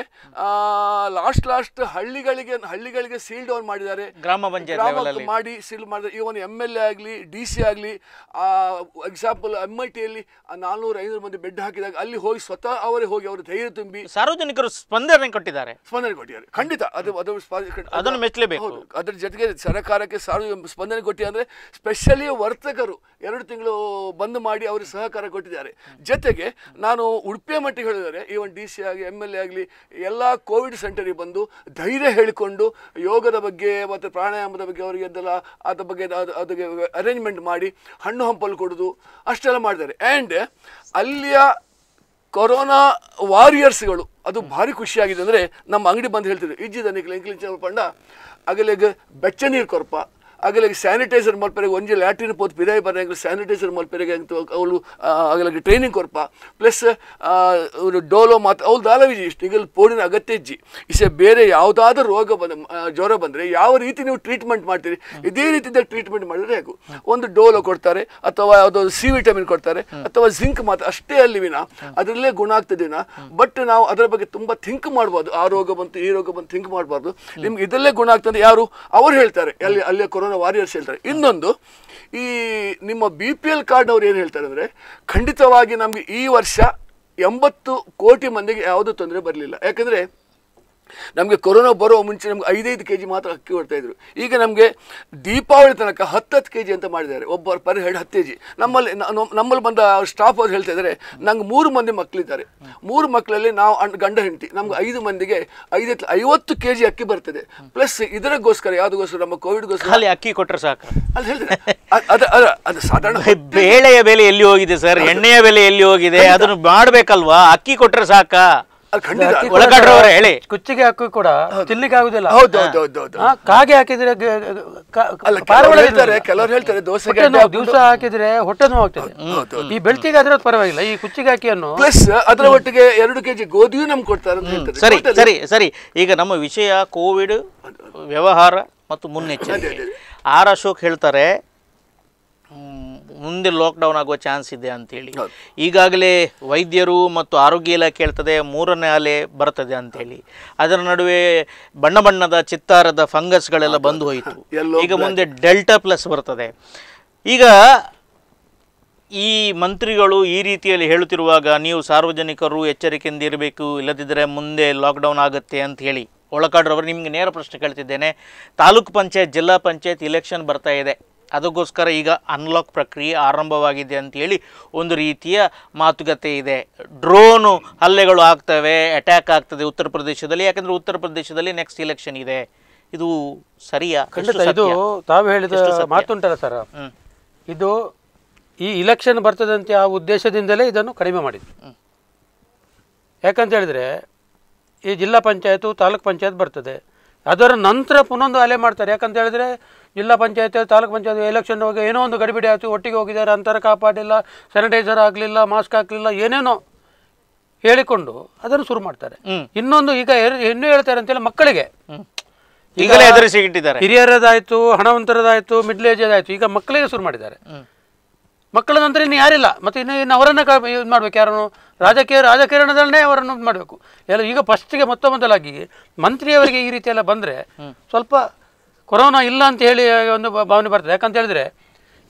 ಲಾಸ್ಟ್ ಲಾಸ್ಟ್ ಹಳ್ಳಿಗಳಿಗೆ ಹಳ್ಳಿಗಳಿಗೆ ಸೀಲ್ ಡೌನ್ ಮಾಡಿದ್ದಾರೆ ಗ್ರಾಮ ಪಂಚಾಯತ್ ಮಾಡಿ ಸೀಲ್ ಮಾಡಿದ್ರೆ ಈವನ್ ಎಮ್ ಎಲ್ ಎ ಆಗಲಿ ಡಿ ಸಿ ಆಗಲಿ ಎಕ್ಸಾಂಪಲ್ ಎಮ್ ಐ ಅಲ್ಲಿ ನಾನ್ನೂರ ಐನೂರು ಮಂದಿ ಬೆಡ್ ಹಾಕಿದಾಗ ಅಲ್ಲಿ ಹೋಗಿ ಸ್ವತಃ ಅವರೇ ಹೋಗಿ ಅವರು ಧೈರ್ಯ ತುಂಬಿ ಸಾರ್ವಜನಿಕರು ಸ್ಪಂದನೆ ಕೊಟ್ಟಿದ್ದಾರೆ ಸ್ಪಂದನೆ ಕೊಟ್ಟಿದ್ದಾರೆ ಖಂಡಿತ ಅದು ಅದು ಅದನ್ನು ಮೆಚ್ಚಲೇಬೇಕು ಅದ್ರ ಜೊತೆಗೆ ಸರ್ಕಾರಕ್ಕೆ ಸಾರ್ವಜನಿಕ ಸ್ಪಂದನೆ ಕೊಟ್ಟಿ ಅಂದ್ರೆ ಸ್ಪೆಷಲಿ ವರ್ತಕರು ಎರಡು ತಿಂಗಳು ಬಂದ್ ಮಾಡಿ ಅವರು ಸಹಕಾರ ಕೊಟ್ಟಿದ್ದಾರೆ ಜೊತೆಗೆ ನಾನು ಉಡುಪಿಯ ಮಟ್ಟಿಗೆ ಹೇಳಿದರೆ ಈವನ್ ಡಿ ಸಿ ಆಗಿ ಎಮ್ ಎಲ್ ಎ ಆಗಲಿ ಎಲ್ಲ ಕೋವಿಡ್ ಸೆಂಟರಿಗೆ ಬಂದು ಧೈರ್ಯ ಹೇಳಿಕೊಂಡು ಯೋಗದ ಬಗ್ಗೆ ಮತ್ತು ಪ್ರಾಣಾಯಾಮದ ಬಗ್ಗೆ ಅವರಿಗೆ ಅದೆಲ್ಲ ಅದ್ರ ಬಗ್ಗೆ ಅದಕ್ಕೆ ಅರೇಂಜ್ಮೆಂಟ್ ಮಾಡಿ ಹಣ್ಣು ಹಂಪಲು ಕೊಡೋದು ಅಷ್ಟೆಲ್ಲ ಮಾಡ್ತಾರೆ ಆ್ಯಂಡ್ ಅಲ್ಲಿಯ ಕೊರೋನಾ ವಾರಿಯರ್ಸ್ಗಳು ಅದು ಭಾರಿ ಖುಷಿಯಾಗಿದೆ ಅಂದರೆ ನಮ್ಮ ಅಂಗಡಿ ಬಂದು ಹೇಳ್ತಿದ್ರು ಇಜ್ಜಿದ ನಿಕ್ಲಿ ಪಂಡ ಅಗಲಿಗೆ ಬೆಚ್ಚ ನೀರು ಕೊರಪ ಆಗಲಾಗಿ ಸ್ಯಾನಿಟೈಸರ್ ಮಲ್ಪೆರೆಗೆ ಒಂಜಿ ಲ್ಯಾಟ್ರಿನ್ ಪೋತ್ ಪಿದಾಯಿ ಬರ ಸ್ಯಾನಿಟೈಸರ್ ಮಲ್ಪೆರೆಗೆ ಅವಳು ಆಗಲಾಗಿ ಟ್ರೈನಿಂಗ್ ಕೊರ್ಪ ಪ್ಲಸ್ ಡೋಲೋ ಮಾತು ಅವಳು ದಾಲವಿಜಿ ಇಷ್ಟು ಈಗ ಪೋಡಿನ ಅಗತ್ಯ ಇಜ್ಜಿ ಇಸೆ ಬೇರೆ ಯಾವುದಾದ್ರೂ ರೋಗ ಬಂದ ಜ್ವರ ಬಂದರೆ ಯಾವ ರೀತಿ ನೀವು ಟ್ರೀಟ್ಮೆಂಟ್ ಮಾಡ್ತೀರಿ ಇದೇ ರೀತಿಯ ಟ್ರೀಟ್ಮೆಂಟ್ ಮಾಡಿದ್ರೆ ಒಂದು ಡೋಲೋ ಕೊಡ್ತಾರೆ ಅಥವಾ ಯಾವುದೋ ಸಿ ವಿಟಮಿನ್ ಕೊಡ್ತಾರೆ ಅಥವಾ ಜಿಂಕ್ ಮಾತ್ರ ಅಷ್ಟೇ ಅಲ್ಲಿ ವಿನ ಅದರಲ್ಲೇ ಗುಣ ಆಗ್ತದೆ ವಿನ ಬಟ್ ನಾವು ಅದರ ಬಗ್ಗೆ ತುಂಬ ಥಿಂಕ್ ಮಾಡ್ಬೋದು ಆ ರೋಗ ಬಂತು ಈ ರೋಗ ಬಂತು ಥಿಂಕ್ ಮಾಡಬಾರ್ದು ನಿಮ್ಗೆ ಇದರಲ್ಲೇ ಗುಣ ಆಗ್ತದೆ ಯಾರು ಅವ್ರು ಹೇಳ್ತಾರೆ ಅಲ್ಲಿ ಅಲ್ಲೇ ಕೊರೋನಾ ಅನ್ನೋದನ್ನು ವಾರಿಯರ್ಸ್ ಹೇಳ್ತಾರೆ ಇನ್ನೊಂದು ಈ ನಿಮ್ಮ ಬಿ ಪಿ ಎಲ್ ಕಾರ್ಡ್ನವ್ರು ಏನು ಹೇಳ್ತಾರೆ ಅಂದರೆ ಖಂಡಿತವಾಗಿ ನಮಗೆ ಈ ವರ್ಷ ಎಂಬತ್ತು ಕೋಟಿ ಮಂದಿಗೆ ಯಾವುದೂ ತೊಂದರೆ ಬರಲಿಲ್ಲ ಯಾಕಂದರೆ ನಮಗೆ ಕೊರೋನಾ ಬರೋ ಮುಂಚೆ ನಮ್ಗೆ ಐದೈದು ಕೆ ಜಿ ಮಾತ್ರ ಅಕ್ಕಿ ಇದ್ರು ಈಗ ನಮಗೆ ದೀಪಾವಳಿ ತನಕ ಹತ್ತು ಹತ್ತು ಕೆ ಜಿ ಅಂತ ಮಾಡಿದ್ದಾರೆ ಒಬ್ಬರು ಪರ್ ಹೆಡ್ ಹತ್ತು ಕೆ ಜಿ ನಮ್ಮಲ್ಲಿ ನಮ್ಮಲ್ಲಿ ಬಂದ ಸ್ಟಾಫ್ ಅವ್ರು ಹೇಳ್ತಾ ಇದ್ದಾರೆ ನಂಗೆ ಮೂರು ಮಂದಿ ಮಕ್ಕಳಿದ್ದಾರೆ ಮೂರು ಮಕ್ಕಳಲ್ಲಿ ನಾವು ಗಂಡ ಹೆಂಡತಿ ನಮ್ಗೆ ಐದು ಮಂದಿಗೆ ಐದು ಐವತ್ತು ಕೆ ಜಿ ಅಕ್ಕಿ ಬರ್ತದೆ ಪ್ಲಸ್ ಇದರಗೋಸ್ಕರ ಯಾವುದಕ್ಕೋಸ್ಕರ ನಮ್ಮ ಕೋವಿಡ್ಗೋಸ್ಕರ ಅಲ್ಲಿ ಅಕ್ಕಿ ಕೊಟ್ಟರೆ ಸಾಕು ಅದು ಹೇಳಿದ್ರೆ ಅದು ಅದು ಸಾಧಾರಣ ಬೇಳೆಯ ಬೆಲೆ ಎಲ್ಲಿ ಹೋಗಿದೆ ಸರ್ ಎಣ್ಣೆಯ ಬೆಲೆ ಎಲ್ಲಿ ಹೋಗಿದೆ ಅದನ್ನು ಮಾಡಬೇಕಲ್ವಾ ಅಕ್ಕಿ ಕೊಟ್ಟರೆ ಸಾಕಾ ಒಳಗಡ್ರವರೇ ಹೇಳಿ ಕುಚ್ಚಿಗೆ ಹಾಕಿ ಕೂಡ ತಿನ್ಲಿಕ್ಕೆ ಆಗುದಿಲ್ಲ ಹೌದು ಹೌದು ಹೌದು ಕಾಗೆ ಹಾಕಿದ್ರೆ ಕೆಲವರು ಹೇಳ್ತಾರೆ ದೋಸೆಗೆ ನಾವು ದಿವಸ ಹಾಕಿದ್ರೆ ಹೊಟ್ಟೆ ನೋವು ಆಗ್ತದೆ ಈ ಬೆಳ್ತಿಗೆ ಆದ್ರೆ ಪರವಾಗಿಲ್ಲ ಈ ಕುಚ್ಚಿಗೆ ಹಾಕಿಯನ್ನು ಪ್ಲಸ್ ಅದರ ಒಟ್ಟಿಗೆ ಎರಡು ಕೆಜಿ ಗೋಧಿಯೂ ನಮ್ಗೆ ಕೊಡ್ತಾರೆ ಸರಿ ಸರಿ ಸರಿ ಈಗ ನಮ್ಮ ವಿಷಯ ಕೋವಿಡ್ ವ್ಯವಹಾರ ಮತ್ತು ಮುನ್ನೆಚ್ಚರಿಕೆ ಆರ್ ಅಶೋಕ್ ಹೇಳ್ತಾರೆ ಮುಂದೆ ಲಾಕ್ಡೌನ್ ಆಗುವ ಚಾನ್ಸ್ ಇದೆ ಅಂತೇಳಿ ಈಗಾಗಲೇ ವೈದ್ಯರು ಮತ್ತು ಆರೋಗ್ಯ ಇಲಾಖೆ ಹೇಳ್ತದೆ ಮೂರನೇ ಅಲೆ ಬರ್ತದೆ ಅಂತೇಳಿ ಅದರ ನಡುವೆ ಬಣ್ಣ ಬಣ್ಣದ ಚಿತ್ತಾರದ ಫಂಗಸ್ಗಳೆಲ್ಲ ಬಂದು ಹೋಯಿತು ಈಗ ಮುಂದೆ ಡೆಲ್ಟಾ ಪ್ಲಸ್ ಬರ್ತದೆ ಈಗ ಈ ಮಂತ್ರಿಗಳು ಈ ರೀತಿಯಲ್ಲಿ ಹೇಳುತ್ತಿರುವಾಗ ನೀವು ಸಾರ್ವಜನಿಕರು ಎಚ್ಚರಿಕೆಯಿಂದ ಇರಬೇಕು ಇಲ್ಲದಿದ್ದರೆ ಮುಂದೆ ಲಾಕ್ಡೌನ್ ಆಗುತ್ತೆ ಅಂತ ಹೇಳಿ ಒಳಕಾಡ್ರವರು ನಿಮಗೆ ನೇರ ಪ್ರಶ್ನೆ ಕೇಳ್ತಿದ್ದೇನೆ ತಾಲೂಕು ಪಂಚಾಯತ್ ಜಿಲ್ಲಾ ಪಂಚಾಯತ್ ಇಲೆಕ್ಷನ್ ಬರ್ತಾ ಇದೆ ಅದಕ್ಕೋಸ್ಕರ ಈಗ ಅನ್ಲಾಕ್ ಪ್ರಕ್ರಿಯೆ ಆರಂಭವಾಗಿದೆ ಅಂತೇಳಿ ಒಂದು ರೀತಿಯ ಮಾತುಕತೆ ಇದೆ ಡ್ರೋನು ಹಲ್ಲೆಗಳು ಆಗ್ತವೆ ಅಟ್ಯಾಕ್ ಆಗ್ತದೆ ಉತ್ತರ ಪ್ರದೇಶದಲ್ಲಿ ಯಾಕಂದರೆ ಉತ್ತರ ಪ್ರದೇಶದಲ್ಲಿ ನೆಕ್ಸ್ಟ್ ಇಲೆಕ್ಷನ್ ಇದೆ ಇದು ಸರಿಯಾ ಖಂಡಿತ ಇದು ತಾವು ಹೇಳಿದ ಮಾತುಂಟಲ್ಲ ಸರ್ ಇದು ಈ ಇಲೆಕ್ಷನ್ ಬರ್ತದಂತೆ ಆ ಉದ್ದೇಶದಿಂದಲೇ ಇದನ್ನು ಕಡಿಮೆ ಮಾಡಿದ್ವಿ ಯಾಕಂತ ಹೇಳಿದ್ರೆ ಈ ಜಿಲ್ಲಾ ಪಂಚಾಯತು ತಾಲೂಕ್ ಪಂಚಾಯತ್ ಬರ್ತದೆ ಅದರ ನಂತರ ಪುನೊಂದು ಅಲೆ ಮಾಡ್ತಾರೆ ಯಾಕಂತ ಹೇಳಿದ್ರೆ ಜಿಲ್ಲಾ ಪಂಚಾಯತ್ ತಾಲೂಕು ಪಂಚಾಯತ್ ಎಲೆಕ್ಷನ್ ಹೋಗಿ ಏನೋ ಒಂದು ಗಡಿಬಿಡಿ ಆಯಿತು ಒಟ್ಟಿಗೆ ಹೋಗಿದ್ದಾರೆ ಅಂತರ ಕಾಪಾಡಿಲ್ಲ ಸ್ಯಾನಿಟೈಸರ್ ಆಗಲಿಲ್ಲ ಮಾಸ್ಕ್ ಹಾಕಲಿಲ್ಲ ಏನೇನೋ ಹೇಳಿಕೊಂಡು ಅದನ್ನು ಶುರು ಮಾಡ್ತಾರೆ ಇನ್ನೊಂದು ಈಗ ಇನ್ನೂ ಹೇಳ್ತಾರೆ ಅಂತೇಳಿ ಮಕ್ಕಳಿಗೆ ಈಗಲೇ ಎದುರಿಸಿ ಇಟ್ಟಿದ್ದಾರೆ ಹಿರಿಯರದಾಯಿತು ಹಣವಂತರದಾಯಿತು ಮಿಡ್ಲ್ ಏಜದಾಯ್ತು ಈಗ ಮಕ್ಕಳಿಗೆ ಶುರು ಮಾಡಿದ್ದಾರೆ ಮಕ್ಕಳ ನಂತರ ಇನ್ನು ಯಾರಿಲ್ಲ ಮತ್ತೆ ಇನ್ನು ಇನ್ನು ಅವರನ್ನ ಕ ಇದು ಮಾಡಬೇಕು ಯಾರನ್ನು ರಾಜಕೀಯ ರಾಜಕಾರಣದಲ್ಲೇ ಅವರನ್ನು ಮಾಡಬೇಕು ಎಲ್ಲ ಈಗ ಫಸ್ಟ್ಗೆ ಮೊತ್ತ ಮೊದಲಾಗಿ ಮಂತ್ರಿಯವರಿಗೆ ಈ ರೀತಿ ಎಲ್ಲ ಬಂದರೆ ಸ್ವಲ್ಪ ಕೊರೋನಾ ಇಲ್ಲ ಅಂತ ಹೇಳಿ ಒಂದು ಭಾವನೆ ಬರ್ತದೆ ಯಾಕಂತ ಹೇಳಿದ್ರೆ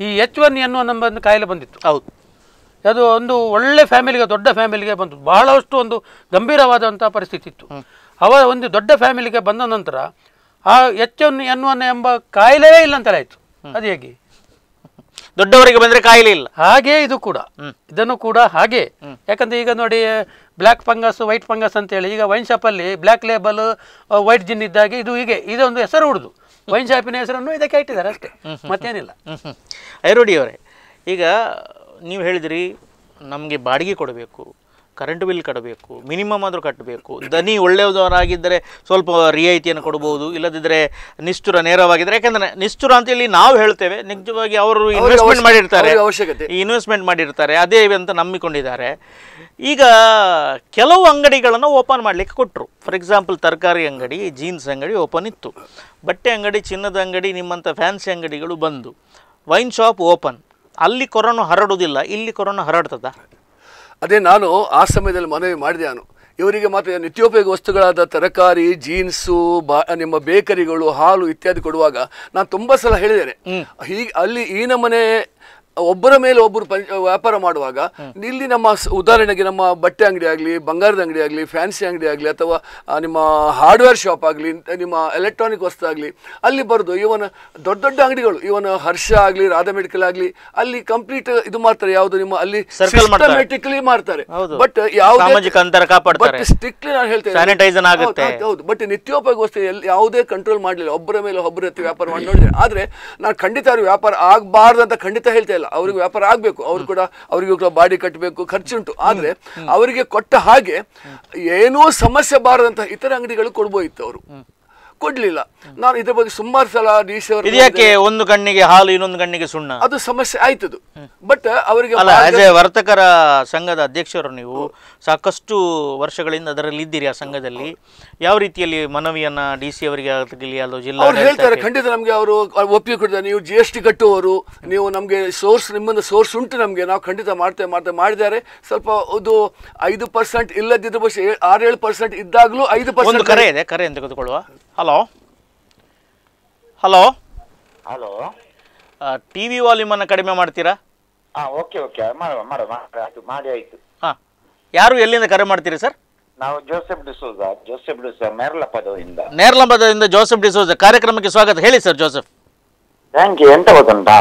ಈ ಎಚ್ ಒನ್ ಒನ್ ನಮ್ಮ ಒಂದು ಕಾಯಿಲೆ ಬಂದಿತ್ತು ಹೌದು ಅದು ಒಂದು ಒಳ್ಳೆ ಫ್ಯಾಮಿಲಿಗೆ ದೊಡ್ಡ ಫ್ಯಾಮಿಲಿಗೆ ಬಂತು ಬಹಳಷ್ಟು ಒಂದು ಗಂಭೀರವಾದಂಥ ಪರಿಸ್ಥಿತಿ ಇತ್ತು ಅವ ಒಂದು ದೊಡ್ಡ ಫ್ಯಾಮಿಲಿಗೆ ಬಂದ ನಂತರ ಆ ಎಚ್ ಒನ್ ಎನ್ ಒನ್ ಎಂಬ ಕಾಯಿಲೆಯೇ ಇಲ್ಲ ಅಂತ ಆಯಿತು ಅದು ಹೇಗೆ ದೊಡ್ಡವರಿಗೆ ಬಂದರೆ ಕಾಯಿಲೆ ಇಲ್ಲ ಹಾಗೆ ಇದು ಕೂಡ ಇದನ್ನು ಕೂಡ ಹಾಗೆ ಯಾಕಂದ್ರೆ ಈಗ ನೋಡಿ ಬ್ಲ್ಯಾಕ್ ಫಂಗಸ್ ವೈಟ್ ಫಂಗಸ್ ಅಂತೇಳಿ ಈಗ ವೈನ್ ಶಾಪಲ್ಲಿ ಬ್ಲ್ಯಾಕ್ ಲೇಬಲ್ ವೈಟ್ ಜಿನ್ ಇದ್ದಾಗೆ ಇದು ಹೀಗೆ ಇದೊಂದು ಹೆಸರು ಹುಡುದು ವೈನ್ ಶಾಪಿನ ಹೆಸರನ್ನು ಇದಕ್ಕೆ ಇಟ್ಟಿದ್ದಾರೆ ಅಷ್ಟೇ ಮತ್ತೇನಿಲ್ಲ ಐರೋಡಿ ಅವರೇ ಈಗ ನೀವು ಹೇಳಿದಿರಿ ನಮಗೆ ಬಾಡಿಗೆ ಕೊಡಬೇಕು ಕರೆಂಟ್ ಬಿಲ್ ಕಟ್ಟಬೇಕು ಮಿನಿಮಮ್ ಆದರೂ ಕಟ್ಟಬೇಕು ದನಿ ಒಳ್ಳೆಯದವರಾಗಿದ್ದರೆ ಸ್ವಲ್ಪ ರಿಯಾಯಿತಿಯನ್ನು ಕೊಡ್ಬೋದು ಇಲ್ಲದಿದ್ದರೆ ನಿಷ್ಠುರ ನೇರವಾಗಿದ್ದರೆ ಯಾಕೆಂದರೆ ನಿಷ್ಠುರ ಅಂತೇಳಿ ನಾವು ಹೇಳ್ತೇವೆ ನಿಜವಾಗಿ ಅವರು ಇನ್ವೆಸ್ಟ್ಮೆಂಟ್ ಮಾಡಿರ್ತಾರೆ ಅವಶ್ಯಕತೆ ಇನ್ವೆಸ್ಟ್ಮೆಂಟ್ ಮಾಡಿರ್ತಾರೆ ಅದೇ ಅಂತ ನಂಬಿಕೊಂಡಿದ್ದಾರೆ ಈಗ ಕೆಲವು ಅಂಗಡಿಗಳನ್ನು ಓಪನ್ ಮಾಡಲಿಕ್ಕೆ ಕೊಟ್ಟರು ಫಾರ್ ಎಕ್ಸಾಂಪಲ್ ತರಕಾರಿ ಅಂಗಡಿ ಜೀನ್ಸ್ ಅಂಗಡಿ ಓಪನ್ ಇತ್ತು ಬಟ್ಟೆ ಅಂಗಡಿ ಚಿನ್ನದ ಅಂಗಡಿ ನಿಮ್ಮಂಥ ಫ್ಯಾನ್ಸಿ ಅಂಗಡಿಗಳು ಬಂದು ವೈನ್ ಶಾಪ್ ಓಪನ್ ಅಲ್ಲಿ ಕೊರೋನಾ ಹರಡುವುದಿಲ್ಲ ಇಲ್ಲಿ ಕೊರೋನಾ ಹರಡ್ತದ ಅದೇ ನಾನು ಆ ಸಮಯದಲ್ಲಿ ಮನವಿ ಮಾಡಿದೆ ನಾನು ಇವರಿಗೆ ಮಾತ್ರ ನಿತ್ಯೋಪಯೋಗ ವಸ್ತುಗಳಾದ ತರಕಾರಿ ಜೀನ್ಸು ಬಾ ನಿಮ್ಮ ಬೇಕರಿಗಳು ಹಾಲು ಇತ್ಯಾದಿ ಕೊಡುವಾಗ ನಾನು ತುಂಬ ಸಲ ಹೇಳಿದ್ದೇನೆ ಹೀಗೆ ಅಲ್ಲಿ ಈ ನಮ್ಮನೆ ಒಬ್ಬರ ಮೇಲೆ ಒಬ್ಬರು ವ್ಯಾಪಾರ ಮಾಡುವಾಗ ಇಲ್ಲಿ ನಮ್ಮ ಉದಾಹರಣೆಗೆ ನಮ್ಮ ಬಟ್ಟೆ ಅಂಗಡಿ ಆಗಲಿ ಬಂಗಾರದ ಅಂಗಡಿ ಆಗಲಿ ಫ್ಯಾನ್ಸಿ ಅಂಗಡಿ ಆಗಲಿ ಅಥವಾ ನಿಮ್ಮ ಹಾರ್ಡ್ವೇರ್ ಶಾಪ್ ಆಗಲಿ ನಿಮ್ಮ ಎಲೆಕ್ಟ್ರಾನಿಕ್ ವಸ್ತು ಆಗಲಿ ಅಲ್ಲಿ ಬರೋದು ಇವನ್ ದೊಡ್ಡ ದೊಡ್ಡ ಅಂಗಡಿಗಳು ಇವನ್ ಹರ್ಷ ಆಗಲಿ ರಾಧಾ ಮೆಡಿಕಲ್ ಆಗಲಿ ಅಲ್ಲಿ ಕಂಪ್ಲೀಟ್ ಇದು ಮಾಡ್ತಾರೆ ಯಾವುದು ನಿಮ್ಮ ಅಲ್ಲಿ ಸಿಸ್ಟಮೆಟಿಕ್ಲಿ ಮಾಡ್ತಾರೆ ಬಟ್ ಯಾವುದೇ ಬಟ್ ಸ್ಟ್ರಿಕ್ಟ್ಲಿ ನಾನು ಹೇಳ್ತೇನೆ ಹೌದು ಬಟ್ ನಿತ್ಯೋಪಯೋಗ ವಸ್ತು ಯಾವುದೇ ಕಂಟ್ರೋಲ್ ಮಾಡಲಿಲ್ಲ ಒಬ್ಬರ ಮೇಲೆ ಒಬ್ಬರ ವ್ಯಾಪಾರ ಮಾಡಿ ನೋಡಿದ್ರೆ ಆದ್ರೆ ನಾನು ಖಂಡಿತ ವ್ಯಾಪಾರ ಆಗಬಾರ್ದು ಅಂತ ಖಂಡಿತ ಹೇಳ್ತಾ ಇಲ್ಲ ಅವ್ರಿಗೆ ವ್ಯಾಪಾರ ಆಗ್ಬೇಕು ಅವ್ರು ಕೂಡ ಅವ್ರಿಗೆ ಕೂಡ ಬಾಡಿ ಕಟ್ಟಬೇಕು ಖರ್ಚುಂಟು ಆದರೆ ಅವರಿಗೆ ಕೊಟ್ಟ ಹಾಗೆ ಏನೂ ಸಮಸ್ಯೆ ಬಾರದಂತಹ ಇತರ ಅಂಗಡಿಗಳು ಕೊಡ್ಬೋಯಿತ್ತು ಅವರು ಕೊಡಲಿಲ್ಲ ನಾನು ಇದ್ರ ಬಗ್ಗೆ ಸುಮಾರು ಸಲ ಡಿ ಸಿ ಅವರು ಇದಕ್ಕೆ ಒಂದು ಕಣ್ಣಿಗೆ ಹಾಲು ಇನ್ನೊಂದು ಕಣ್ಣಿಗೆ ಸುಣ್ಣ ಅದು ಸಮಸ್ಯೆ ಆಯ್ತದು ಬಟ್ ಅವರಿಗೆ ಅಲ್ಲ ವರ್ತಕರ ಸಂಘದ ಅಧ್ಯಕ್ಷರು ನೀವು ಸಾಕಷ್ಟು ವರ್ಷಗಳಿಂದ ಅದರಲ್ಲಿ ಇದ್ದೀರಿ ಆ ಸಂಘದಲ್ಲಿ ಯಾವ ರೀತಿಯಲ್ಲಿ ಮನವಿಯನ್ನ ಡಿ ಸಿ ಅವರಿಗೆ ಆಗಲಿ ಅದು ಜಿಲ್ಲಾ ಅವ್ರು ಹೇಳ್ತಾರೆ ಖಂಡಿತ ನಮಗೆ ಅವರು ಒಪ್ಪಿಗೆ ಕೊಡ್ತಾರೆ ನೀವು ಜಿ ಎಸ್ ಟಿ ಕಟ್ಟುವವರು ನೀವು ನಮಗೆ ಸೋರ್ಸ್ ನಿಮ್ಮನ್ನು ಸೋರ್ಸ್ ಉಂಟು ನಮಗೆ ನಾವು ಖಂಡಿತ ಮಾಡ್ತೇವೆ ಮಾಡ್ತೇವೆ ಮಾಡಿದ್ದಾರೆ ಸ್ವಲ್ಪ ಅದು ಐದು ಪರ್ಸೆಂಟ್ ಇಲ್ಲದಿದ್ದ ಆರೇಳು ಪರ್ಸೆಂಟ್ ಇದ್ದಾಗಲೂ ಐದು ಪರ್ಸೆಂಟ್ ಕರೆ ಇದೆ ಕರೆ ಅಂತ ತೆಗೆದುಕೊಳ್ಳುವ ಹಲೋ ಹಲೋ ಹಲೋ ಟಿವಿ ವಿ ವಾಲ್ಯೂಮನ್ನು ಕಡಿಮೆ ಮಾಡ್ತೀರಾ ಹಾಂ ಓಕೆ ಓಕೆ ಮಾಡುವ ಮಾಡುವ ಆಯಿತು ಮಾಡಿ ಆಯ್ತು ಹಾ ಯಾರು ಎಲ್ಲಿಂದ ಕರೆ ಮಾಡ್ತೀರಿ ಸರ್ ನಾವು ಜೋಸೆಫ್ ಡಿಸೋಜ ಜೋಸೆಫ್ ಡಿಸೋಜ ನೇರ್ಲಪದದಿಂದ ನೇರ್ಲಪದದಿಂದ ಜೋಸೆಫ್ ಡಿಸೋಜ ಕಾರ್ಯಕ್ರಮಕ್ಕೆ ಸ್ವಾಗತ ಹೇಳಿ ಸರ್ ಜೋಸೆಫ್ ಥ್ಯಾಂಕ್ ಯು ಎಂತ ಗೊತ್ತುಂಟಾ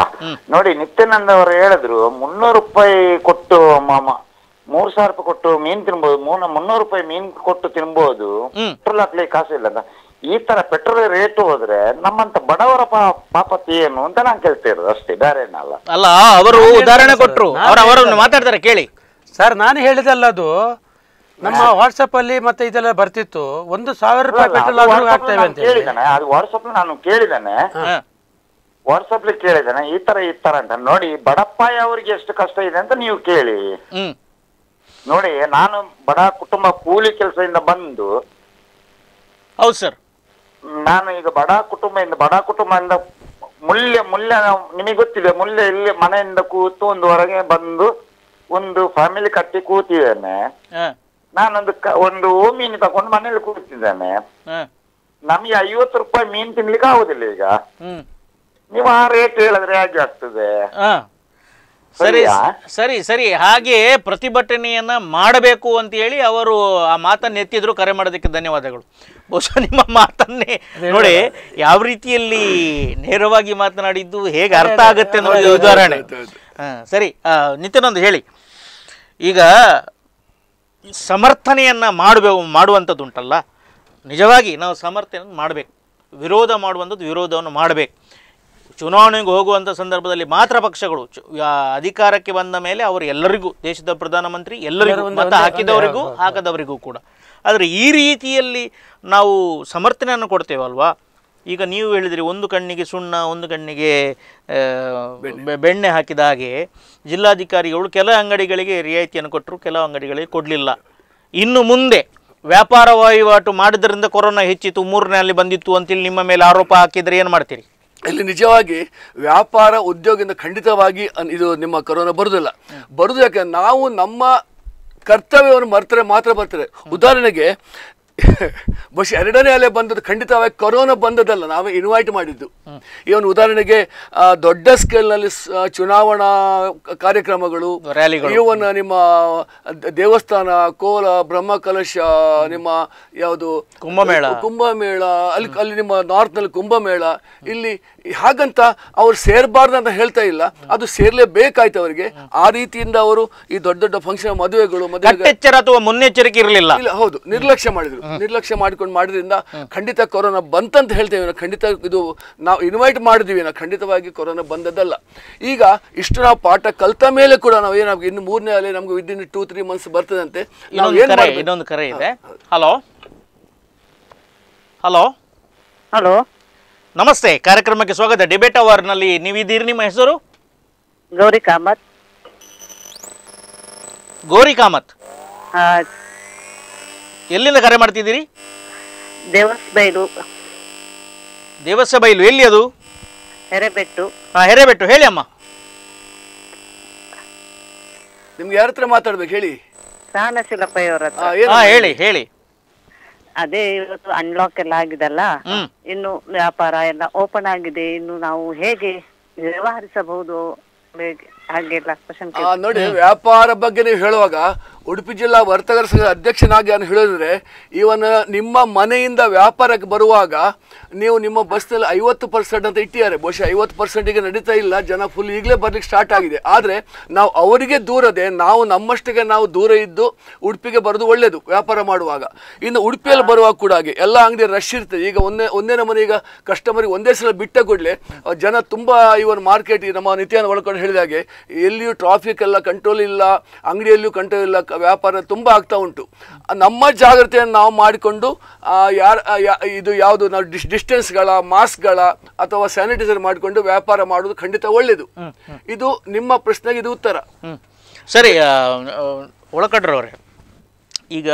ನೋಡಿ ನಿತ್ಯಾನಂದ ಅವರು ಹೇಳಿದ್ರು ಮುನ್ನೂರು ರೂಪಾಯಿ ಕೊಟ್ಟು ಮೂರ್ ಸಾವಿರ ರೂಪಾಯಿ ಕೊಟ್ಟು ಮೀನ್ ತಿನ್ಬಹುದು ಮೂರ್ ಮುನ್ನೂರು ರೂಪಾಯಿ ಮೀನ್ ಕೊಟ್ಟು ತಿನ್ಬಹುದು ಪೆಟ್ರೋಲ್ ಹಾಕ್ಲಿಕ್ಕೆ ಕಾಸು ಇಲ್ಲ ಅಂತ ಈ ತರ ಪೆಟ್ರೋಲ್ ರೇಟ್ ಹೋದ್ರೆ ನಮ್ಮಂತ ಬಡವರ ಪಾಪತಿ ಏನು ಅಂತ ನಾನು ಕೇಳ್ತಿರೋದು ಅಷ್ಟೇ ಬೇರೆ ಏನಲ್ಲ ಅಲ್ಲ ಅವರು ಉದಾಹರಣೆ ಕೊಟ್ಟರು ಅವರು ಮಾತಾಡ್ತಾರೆ ಕೇಳಿ ಸರ್ ನಾನು ಹೇಳಿದಲ್ಲ ಅದು ನಮ್ಮ ವಾಟ್ಸಪ್ ಅಲ್ಲಿ ಮತ್ತೆ ಇದೆಲ್ಲ ಬರ್ತಿತ್ತು ಒಂದು ಸಾವಿರ ರೂಪಾಯಿ ಪೆಟ್ರೋಲ್ ಆದ್ರೂ ಅಂತ ಹೇಳಿದಾನೆ ಅದು ವಾಟ್ಸಪ್ ನಾನು ಕೇಳಿದಾನೆ ವಾಟ್ಸಪ್ ಅಲ್ಲಿ ಕೇಳಿದಾನೆ ಈ ತರ ಈ ತರ ಅಂತ ನೋಡಿ ಬಡಪ್ಪಾಯ ಅವರಿಗೆ ಎಷ್ಟು ಕಷ್ಟ ಇದೆ ಅಂತ ನೀವು ಕೇಳಿ ನೋಡಿ ನಾನು ಬಡ ಕುಟುಂಬ ಕೂಲಿ ಕೆಲಸದಿಂದ ಬಂದು ಹೌದು ಸರ್ ನಾನು ಈಗ ಬಡ ಕುಟುಂಬದಿಂದ ಬಡ ಕುಟುಂಬದಿಂದ ಮುಲ್ಯ ಮುಲ್ಯ ನಿಮಗೆ ಗೊತ್ತಿದೆ ಮುಲ್ಯ ಇಲ್ಲಿ ಮನೆಯಿಂದ ಕೂತು ಒಂದು ಹೊರಗೆ ಬಂದು ಒಂದು ಫ್ಯಾಮಿಲಿ ಕಟ್ಟಿ ಕೂತಿದ್ದೇನೆ ನಾನೊಂದು ಒಂದು ಮೀನು ತಗೊಂಡು ಮನೆಯಲ್ಲಿ ಕೂತಿದ್ದೇನೆ ನಮ್ಗೆ ಐವತ್ತು ರೂಪಾಯಿ ಮೀನ್ ತಿನ್ಲಿಕ್ಕೆ ಆಗುದಿಲ್ಲ ಈಗ ನೀವು ಆ ರೇಟ್ ಹೇಳಿದ್ರೆ ಹೇಗೆ ಆಗ್ತದೆ ಸರಿ ಸರಿ ಸರಿ ಹಾಗೆ ಪ್ರತಿಭಟನೆಯನ್ನ ಮಾಡಬೇಕು ಅಂತ ಹೇಳಿ ಅವರು ಆ ಮಾತನ್ನ ಎತ್ತಿದ್ರು ಕರೆ ಮಾಡೋದಕ್ಕೆ ಧನ್ಯವಾದಗಳು ಬಹುಶಃ ನಿಮ್ಮ ಮಾತನ್ನೇ ನೋಡಿ ಯಾವ ರೀತಿಯಲ್ಲಿ ನೇರವಾಗಿ ಮಾತನಾಡಿದ್ದು ಹೇಗೆ ಅರ್ಥ ಆಗುತ್ತೆ ಅನ್ನೋದು ಉದಾಹರಣೆ ಸರಿ ನಿತ್ಯನೊಂದು ಹೇಳಿ ಈಗ ಸಮರ್ಥನೆಯನ್ನ ಮಾಡಬೇಕು ಮಾಡುವಂಥದ್ದು ಉಂಟಲ್ಲ ನಿಜವಾಗಿ ನಾವು ಸಮರ್ಥನೆಯನ್ನು ಮಾಡಬೇಕು ವಿರೋಧ ಮಾಡುವಂಥದ್ದು ವಿರೋಧವನ್ನು ಮಾಡಬೇಕು ಚುನಾವಣೆಗೆ ಹೋಗುವಂಥ ಸಂದರ್ಭದಲ್ಲಿ ಮಾತ್ರ ಪಕ್ಷಗಳು ಅಧಿಕಾರಕ್ಕೆ ಬಂದ ಮೇಲೆ ಅವರು ಎಲ್ಲರಿಗೂ ದೇಶದ ಪ್ರಧಾನಮಂತ್ರಿ ಎಲ್ಲರಿಗೂ ಮತ ಹಾಕಿದವರಿಗೂ ಹಾಕದವರಿಗೂ ಕೂಡ ಆದರೆ ಈ ರೀತಿಯಲ್ಲಿ ನಾವು ಸಮರ್ಥನೆಯನ್ನು ಕೊಡ್ತೇವಲ್ವಾ ಈಗ ನೀವು ಹೇಳಿದ್ರಿ ಒಂದು ಕಣ್ಣಿಗೆ ಸುಣ್ಣ ಒಂದು ಕಣ್ಣಿಗೆ ಬೆಣ್ಣೆ ಹಾಕಿದ ಹಾಗೆ ಜಿಲ್ಲಾಧಿಕಾರಿಗಳು ಕೆಲ ಅಂಗಡಿಗಳಿಗೆ ರಿಯಾಯಿತಿಯನ್ನು ಕೊಟ್ಟರು ಕೆಲವು ಅಂಗಡಿಗಳಿಗೆ ಕೊಡಲಿಲ್ಲ ಇನ್ನು ಮುಂದೆ ವ್ಯಾಪಾರ ವಹಿವಾಟು ಮಾಡಿದ್ರಿಂದ ಕೊರೋನಾ ಹೆಚ್ಚಿತ್ತು ಮೂರನೇ ಅಲ್ಲಿ ಬಂದಿತ್ತು ಅಂತೇಳಿ ನಿಮ್ಮ ಮೇಲೆ ಆರೋಪ ಹಾಕಿದರೆ ಏನು ಮಾಡ್ತೀರಿ ಇಲ್ಲಿ ನಿಜವಾಗಿ ವ್ಯಾಪಾರ ಉದ್ಯೋಗದಿಂದ ಖಂಡಿತವಾಗಿ ಇದು ನಿಮ್ಮ ಕರೋನಾ ಬರುವುದಿಲ್ಲ ಬರುವುದು ಯಾಕೆ ನಾವು ನಮ್ಮ ಕರ್ತವ್ಯವನ್ನು ಮರ್ತರೆ ಮಾತ್ರ ಬರ್ತಾರೆ ಉದಾಹರಣೆಗೆ ಬಶ್ ಎರಡನೇ ಅಲೆ ಬಂದದ್ದು ಖಂಡಿತವಾಗಿ ಕೊರೋನಾ ಬಂದದಲ್ಲ ನಾವೇ ಇನ್ವೈಟ್ ಮಾಡಿದ್ದು ಇವನ್ ಉದಾಹರಣೆಗೆ ದೊಡ್ಡ ಸ್ಕೇಲ್ನಲ್ಲಿ ಚುನಾವಣಾ ಕಾರ್ಯಕ್ರಮಗಳು ಇವನ್ ನಿಮ್ಮ ದೇವಸ್ಥಾನ ಕೋಲ ಬ್ರಹ್ಮಕಲಶ ನಿಮ್ಮ ಯಾವುದು ಕುಂಭಮೇಳ ಕುಂಭಮೇಳ ಅಲ್ಲಿ ಅಲ್ಲಿ ನಿಮ್ಮ ನಾರ್ತ್ನಲ್ಲಿ ಕುಂಭಮೇಳ ಇಲ್ಲಿ ಹಾಗಂತ ಅವ್ರು ಸೇರಬಾರ್ದು ಅಂತ ಹೇಳ್ತಾ ಇಲ್ಲ ಅದು ಬೇಕಾಯ್ತು ಅವರಿಗೆ ಆ ರೀತಿಯಿಂದ ಅವರು ಈ ದೊಡ್ಡ ದೊಡ್ಡ ಫಂಕ್ಷನ್ ಮದುವೆಗಳು ಅಥವಾ ಮುನ್ನೆಚ್ಚರಿಕೆ ಇರಲಿಲ್ಲ ಹೌದು ನಿರ್ಲಕ್ಷ್ಯ ಮಾಡಿದ್ರು ನಿರ್ಲಕ್ಷ್ಯ ಮಾಡ್ಕೊಂಡು ಮಾಡಿದ್ರಿಂದ ಖಂಡಿತ ಕೊರೋನಾ ಬಂತಂತ ಹೇಳ್ತೇವೆ ಖಂಡಿತ ಇದು ನಾವು ಇನ್ವೈಟ್ ಮಾಡಿದ್ವಿ ನಾವು ಖಂಡಿತವಾಗಿ ಕೊರೋನಾ ಬಂದದ್ದಲ್ಲ ಈಗ ಇಷ್ಟು ನಾವು ಪಾಠ ಕಲ್ತ ಮೇಲೆ ಕೂಡ ನಾವು ಏನಾಗ ಇನ್ನು ಮೂರನೇ ಅಲೆ ನಮ್ಗೆ ವಿದಿನ್ ಟೂ ತ್ರೀ ಮಂತ್ಸ್ ಬರ್ತದಂತೆ ಇನ್ನೊಂದು ಕರೆ ಇದೆ ಹಲೋ ಹಲೋ ಹಲೋ ನಮಸ್ತೆ ಕಾರ್ಯಕ್ರಮಕ್ಕೆ ಸ್ವಾಗತ ಡಿಬೇಟ್ ನಲ್ಲಿ ನೀವಿದ್ದೀರಿ ನಿಮ್ಮ ಹೆಸರು ಗೌರಿ ಕಾಮತ್ ಗೌರಿ ಕಾಮತ್ ಎಲ್ಲಿಂದ ಕರೆ ಮಾಡ್ತಿದ್ದೀರಿ ದೇವಸ್ಬೈಲು ಬೈಲು ಎಲ್ಲಿ ಅದು ಹೆರೆಬೆಟ್ಟು ಹಾ ಹೆರೆಬೆಟ್ಟು ಹೇಳಿ ಅಮ್ಮ ನಿಮ್ಗೆ ಯಾರ ಹತ್ರ ಮಾತಾಡ್ಬೇಕು ಹೇಳಿ ಹೇಳಿ ಹೇಳಿ ಅದೇ ಇವತ್ತು ಅನ್ಲಾಕ್ ಎಲ್ಲ ಆಗಿದಲ್ಲ ಅಲ್ಲ ಇನ್ನು ವ್ಯಾಪಾರ ಎಲ್ಲ ಓಪನ್ ಆಗಿದೆ ಇನ್ನು ನಾವು ಹೇಗೆ ವ್ಯವಹರಿಸಬಹುದು ಹಾಗೆ ಹಾಗೆಲ್ಲ ನೋಡಿ ವ್ಯಾಪಾರ ಬಗ್ಗೆ ನೀವು ಹೇಳುವಾಗ ಉಡುಪಿ ಜಿಲ್ಲಾ ವರ್ತಕರ ಸಂಘದ ಅಧ್ಯಕ್ಷನಾಗಿ ಏನು ಹೇಳಿದ್ರೆ ಇವನ ನಿಮ್ಮ ಮನೆಯಿಂದ ವ್ಯಾಪಾರಕ್ಕೆ ಬರುವಾಗ ನೀವು ನಿಮ್ಮ ಬಸ್ನಲ್ಲಿ ಐವತ್ತು ಪರ್ಸೆಂಟ್ ಅಂತ ಇಟ್ಟಿದ್ದಾರೆ ಬಹುಶಃ ಐವತ್ತು ಪರ್ಸೆಂಟಿಗೆ ನಡೀತಾ ಇಲ್ಲ ಜನ ಫುಲ್ ಈಗಲೇ ಬರಲಿಕ್ಕೆ ಸ್ಟಾರ್ಟ್ ಆಗಿದೆ ಆದರೆ ನಾವು ಅವರಿಗೆ ದೂರದೆ ನಾವು ನಮ್ಮಷ್ಟಿಗೆ ನಾವು ದೂರ ಇದ್ದು ಉಡುಪಿಗೆ ಬರೋದು ಒಳ್ಳೆಯದು ವ್ಯಾಪಾರ ಮಾಡುವಾಗ ಇನ್ನು ಉಡುಪಿಯಲ್ಲಿ ಬರುವಾಗ ಕೂಡ ಹಾಗೆ ಎಲ್ಲ ಅಂಗಡಿ ರಶ್ ಇರ್ತದೆ ಈಗ ಒಂದೇ ಒಂದೇ ನಮ್ಮನೆ ಈಗ ಕಸ್ಟಮರಿಗೆ ಒಂದೇ ಸಲ ಬಿಟ್ಟ ಕೂಡಲೇ ಜನ ತುಂಬ ಇವನ್ ಮಾರ್ಕೆಟ್ ನಮ್ಮ ನಿತ್ಯಾನ ಒಳ್ಕೊಂಡು ಹೇಳಿದಾಗೆ ಎಲ್ಲಿಯೂ ಟ್ರಾಫಿಕ್ ಎಲ್ಲ ಕಂಟ್ರೋಲ್ ಇಲ್ಲ ಅಂಗಡಿಯಲ್ಲಿಯೂ ಕಂಟ್ರೋಲ್ ಇಲ್ಲ ವ್ಯಾಪಾರ ತುಂಬ ಆಗ್ತಾ ಉಂಟು ನಮ್ಮ ಜಾಗ್ರತೆಯನ್ನು ನಾವು ಮಾಡಿಕೊಂಡು ಯಾರು ಇದು ಯಾವುದು ನಾವು ಡಿಸ್ ಡಿಸ್ಟೆನ್ಸ್ಗಳ ಮಾಸ್ಕ್ಗಳ ಅಥವಾ ಸ್ಯಾನಿಟೈಸರ್ ಮಾಡಿಕೊಂಡು ವ್ಯಾಪಾರ ಮಾಡೋದು ಖಂಡಿತ ಒಳ್ಳೆಯದು ಇದು ನಿಮ್ಮ ಪ್ರಶ್ನೆಗೆ ಇದು ಉತ್ತರ ಸರಿ ಒಳಕಡ್ರವ್ರೆ ಈಗ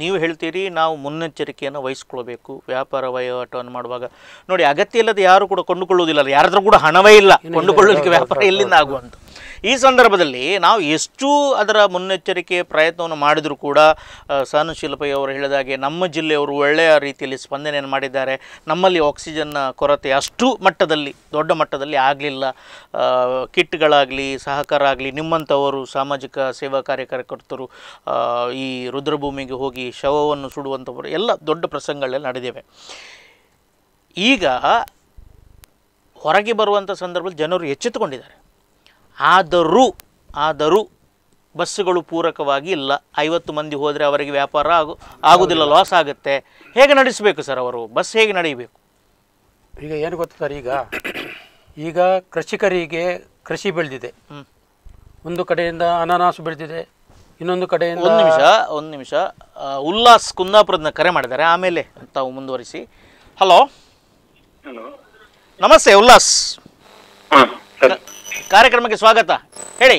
ನೀವು ಹೇಳ್ತೀರಿ ನಾವು ಮುನ್ನೆಚ್ಚರಿಕೆಯನ್ನು ವಹಿಸ್ಕೊಳ್ಬೇಕು ವ್ಯಾಪಾರ ವಹಿವಾಟವನ್ನು ಮಾಡುವಾಗ ನೋಡಿ ಅಗತ್ಯ ಇಲ್ಲದೆ ಯಾರು ಕೂಡ ಕೊಂಡುಕೊಳ್ಳುವುದಿಲ್ಲ ಯಾರಾದರೂ ಕೂಡ ಹಣವೇ ಇಲ್ಲ ಕೊಂಡುಕೊಳ್ಳೋದಕ್ಕೆ ವ್ಯಾಪಾರ ಎಲ್ಲಿಂದ ಆಗುವಂಥ ಈ ಸಂದರ್ಭದಲ್ಲಿ ನಾವು ಎಷ್ಟು ಅದರ ಮುನ್ನೆಚ್ಚರಿಕೆ ಪ್ರಯತ್ನವನ್ನು ಮಾಡಿದರೂ ಕೂಡ ಸಹನ ಶಿಲ್ಪಯ್ಯವರು ಹೇಳಿದಾಗೆ ನಮ್ಮ ಜಿಲ್ಲೆಯವರು ಒಳ್ಳೆಯ ರೀತಿಯಲ್ಲಿ ಸ್ಪಂದನೆಯನ್ನು ಮಾಡಿದ್ದಾರೆ ನಮ್ಮಲ್ಲಿ ಆಕ್ಸಿಜನ್ನ ಕೊರತೆ ಅಷ್ಟು ಮಟ್ಟದಲ್ಲಿ ದೊಡ್ಡ ಮಟ್ಟದಲ್ಲಿ ಆಗಲಿಲ್ಲ ಕಿಟ್ಗಳಾಗಲಿ ಸಹಕಾರ ಆಗಲಿ ನಿಮ್ಮಂಥವರು ಸಾಮಾಜಿಕ ಸೇವಾ ಕಾರ್ಯಕರ್ತರು ಈ ರುದ್ರಭೂಮಿಗೆ ಹೋಗಿ ಶವವನ್ನು ಸುಡುವಂಥವರು ಎಲ್ಲ ದೊಡ್ಡ ಪ್ರಸಂಗಗಳೆಲ್ಲ ನಡೆದಿವೆ ಈಗ ಹೊರಗೆ ಬರುವಂಥ ಸಂದರ್ಭದಲ್ಲಿ ಜನರು ಎಚ್ಚೆತ್ತುಕೊಂಡಿದ್ದಾರೆ ಆದರೂ ಆದರೂ ಬಸ್ಸುಗಳು ಪೂರಕವಾಗಿ ಇಲ್ಲ ಐವತ್ತು ಮಂದಿ ಹೋದರೆ ಅವರಿಗೆ ವ್ಯಾಪಾರ ಆಗು ಆಗೋದಿಲ್ಲ ಲಾಸ್ ಆಗುತ್ತೆ ಹೇಗೆ ನಡೆಸಬೇಕು ಸರ್ ಅವರು ಬಸ್ ಹೇಗೆ ನಡೆಯಬೇಕು ಈಗ ಏನು ಗೊತ್ತು ಸರ್ ಈಗ ಈಗ ಕೃಷಿಕರಿಗೆ ಕೃಷಿ ಬೆಳೆದಿದೆ ಒಂದು ಕಡೆಯಿಂದ ಅನಾನಸು ಬೆಳೆದಿದೆ ಇನ್ನೊಂದು ಕಡೆಯಿಂದ ಒಂದು ನಿಮಿಷ ಒಂದು ನಿಮಿಷ ಉಲ್ಲಾಸ್ ಕುಂದಾಪುರದನ್ನ ಕರೆ ಮಾಡಿದ್ದಾರೆ ಆಮೇಲೆ ತಾವು ಮುಂದುವರಿಸಿ ಹಲೋ ಹಲೋ ನಮಸ್ತೆ ಉಲ್ಲಾಸ್ ಕಾರ್ಯಕ್ರಮಕ್ಕೆ ಸ್ವಾಗತ ಹೇಳಿ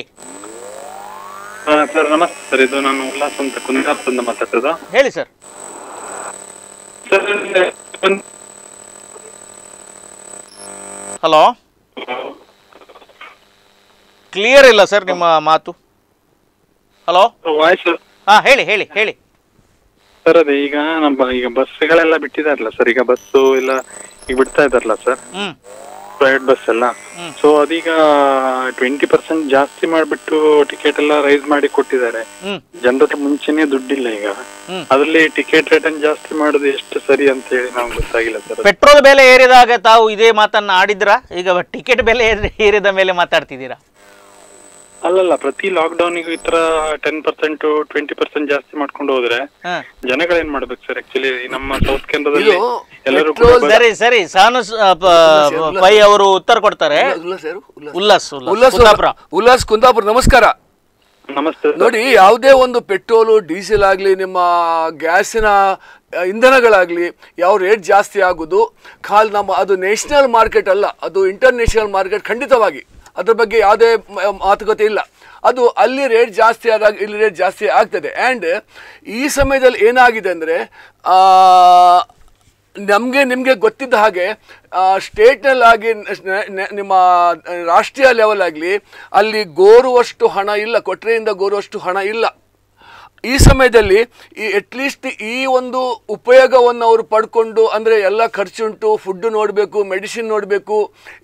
ಸರ್ ನಮಸ್ತೆ ಇದು ನಾನು ಉಲ್ಲಾಸ್ ಕುಂದಾಪುರದಿಂದ ಹೇಳಿ ಸರ್ ಹಲೋ ಕ್ಲಿಯರ್ ಇಲ್ಲ ಸರ್ ನಿಮ್ಮ ಮಾತು ಹಲೋ ಹಾ ಹೇಳಿ ಹೇಳಿ ಹೇಳಿ ಸರ್ ಅದೇ ಈಗ ನಮ್ಮ ಈಗ ಬಸ್ಗಳೆಲ್ಲ ಬಿಟ್ಟಿದಾರಲ್ಲ ಸರ್ ಈಗ ಬಸ್ಸು ಎಲ್ಲ ಈಗ ಬಿಡ್ತಾ ಇದಾರಲ್ಲ ಸರ್ ಹ್ಮ್ ಪ್ರೈವೇಟ್ ಬಸ್ ಎಲ್ಲ ಸೊ ಅದೀಗ ಟ್ವೆಂಟಿ ಪರ್ಸೆಂಟ್ ಜಾಸ್ತಿ ಮಾಡ್ಬಿಟ್ಟು ಟಿಕೆಟ್ ಎಲ್ಲ ರೈಸ್ ಮಾಡಿ ಕೊಟ್ಟಿದ್ದಾರೆ ಜನರ ಮುಂಚೆನೆ ದುಡ್ಡಿಲ್ಲ ಈಗ ಅದರಲ್ಲಿ ಟಿಕೆಟ್ ರೇಟ್ ಅನ್ನು ಜಾಸ್ತಿ ಮಾಡೋದು ಎಷ್ಟು ಸರಿ ಅಂತ ಹೇಳಿ ನಮ್ಗೆ ಗೊತ್ತಾಗಿಲ್ಲ ಸರ್ ಪೆಟ್ರೋಲ್ ಬೆಲೆ ಏರಿದಾಗ ತಾವು ಇದೇ ಮಾತನ್ನ ಆಡಿದ್ರ ಈಗ ಟಿಕೆಟ್ ಬೆಲೆ ಏರಿದ ಮೇಲೆ ಮಾತಾಡ್ತಿದ್ದೀರಾ ಅಲ್ಲಲ್ಲ ಪ್ರತಿ ಲಾಕ್ ಡೌನ್ ಈ ತರ ಟೆನ್ ಪರ್ಸೆಂಟ್ ಟ್ವೆಂಟಿ ಪರ್ಸೆಂಟ್ ಜಾಸ್ತಿ ಮಾಡ್ಕೊಂಡು ಹೋದ್ರೆ ಜನಗಳೇನ್ ಮಾಡ್ಬೇಕು ಸರ್ ಆಕ್ಚುಲಿ ನಮ್ಮ ಸೌತ್ ಕೇಂದ್ರದಲ್ಲಿ ಎಲ್ಲರೂ ಸರಿ ಸರಿ ಸಾನು ಪೈ ಅವರು ಉತ್ತರ ಕೊಡ್ತಾರೆ ಉಲ್ಲಾಸ್ ಉಲ್ಲಾಸ್ ಕುಂದಾಪುರ ಉಲ್ಲಾಸ್ ಕುಂದಾಪುರ ನಮಸ್ಕಾರ ನಮಸ್ತೆ ನೋಡಿ ಯಾವುದೇ ಒಂದು ಪೆಟ್ರೋಲು ಡೀಸೆಲ್ ಆಗಲಿ ನಿಮ್ಮ ಗ್ಯಾಸಿನ ಇಂಧನಗಳಾಗಲಿ ಯಾವ ರೇಟ್ ಜಾಸ್ತಿ ಆಗೋದು ಖಾಲಿ ನಮ್ಮ ಅದು ನ್ಯಾಷನಲ್ ಮಾರ್ಕೆಟ್ ಅಲ್ಲ ಅದು ಇಂಟರ್ನ್ಯಾಷನಲ್ ಮಾರ್ಕೆಟ್ ಖಂಡಿತವಾಗಿ ಅದ್ರ ಬಗ್ಗೆ ಯಾವುದೇ ಮಾತುಕತೆ ಇಲ್ಲ ಅದು ಅಲ್ಲಿ ರೇಟ್ ಜಾಸ್ತಿ ಆದಾಗ ಇಲ್ಲಿ ರೇಟ್ ಜಾಸ್ತಿ ಆಗ್ತದೆ ಆ್ಯಂಡ್ ಈ ಸಮಯದಲ್ಲಿ ಏನಾಗಿದೆ ಅಂದರೆ ನಮಗೆ ನಿಮಗೆ ಗೊತ್ತಿದ್ದ ಹಾಗೆ ಸ್ಟೇಟ್ನಲ್ಲಾಗಿ ನಿಮ್ಮ ರಾಷ್ಟ್ರೀಯ ಲೆವೆಲ್ ಆಗಲಿ ಅಲ್ಲಿ ಗೋರುವಷ್ಟು ಹಣ ಇಲ್ಲ ಕೊಟ್ರೆಯಿಂದ ಗೋರುವಷ್ಟು ಹಣ ಇಲ್ಲ ಈ ಸಮಯದಲ್ಲಿ ಈ ಅಟ್ಲೀಸ್ಟ್ ಈ ಒಂದು ಉಪಯೋಗವನ್ನು ಅವರು ಪಡ್ಕೊಂಡು ಅಂದರೆ ಎಲ್ಲ ಖರ್ಚುಂಟು ಫುಡ್ಡು ನೋಡಬೇಕು ಮೆಡಿಸಿನ್ ನೋಡಬೇಕು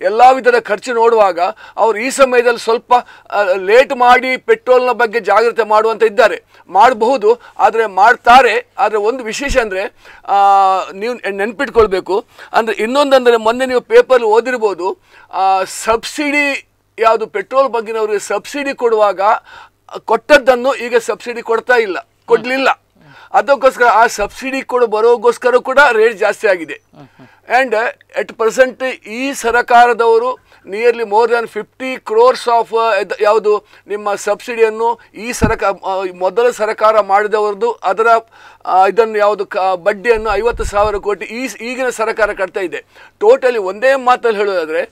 ಎಲ್ಲ ವಿಧದ ಖರ್ಚು ನೋಡುವಾಗ ಅವರು ಈ ಸಮಯದಲ್ಲಿ ಸ್ವಲ್ಪ ಲೇಟ್ ಮಾಡಿ ಪೆಟ್ರೋಲ್ನ ಬಗ್ಗೆ ಜಾಗ್ರತೆ ಮಾಡುವಂಥ ಇದ್ದಾರೆ ಮಾಡಬಹುದು ಆದರೆ ಮಾಡ್ತಾರೆ ಆದರೆ ಒಂದು ವಿಶೇಷ ಅಂದರೆ ನೀವು ನೆನ್ಪಿಟ್ಕೊಳ್ಬೇಕು ಅಂದರೆ ಇನ್ನೊಂದಂದರೆ ಮೊನ್ನೆ ನೀವು ಪೇಪರ್ ಓದಿರ್ಬೋದು ಸಬ್ಸಿಡಿ ಯಾವುದು ಪೆಟ್ರೋಲ್ ಬಗ್ಗೆ ಅವರಿಗೆ ಸಬ್ಸಿಡಿ ಕೊಡುವಾಗ ಕೊಟ್ಟದ್ದನ್ನು ಈಗ ಸಬ್ಸಿಡಿ ಕೊಡ್ತಾ ಇಲ್ಲ ಕೊಡ್ಲಿಲ್ಲ ಅದಕ್ಕೋಸ್ಕರ ಆ ಸಬ್ಸಿಡಿ ಕೂಡ ಬರೋಗೋಸ್ಕರ ಕೂಡ ರೇಟ್ ಜಾಸ್ತಿ ಆಗಿದೆ ಆ್ಯಂಡ್ ಎಟ್ ಪ್ರೆಸೆಂಟ್ ಈ ಸರಕಾರದವರು nearly more than fifty crores of ಯಾವುದು ನಿಮ್ಮ ಸಬ್ಸಿಡಿಯನ್ನು ಈ ಸರಕಾರ ಮೊದಲ ಸರಕಾರ ಮಾಡಿದವರದು ಅದರ ಇದನ್ನು ಯಾವುದು ಕ ಬಡ್ಡಿಯನ್ನು ಐವತ್ತು ಸಾವಿರ ಕೋಟಿ ಈ ಈಗಿನ ಸರ್ಕಾರ ಕಟ್ತಾ ಇದೆ ಟೋಟಲಿ ಒಂದೇ ಮಾತಲ್ಲಿ ಹೇಳೋದಾದರೆ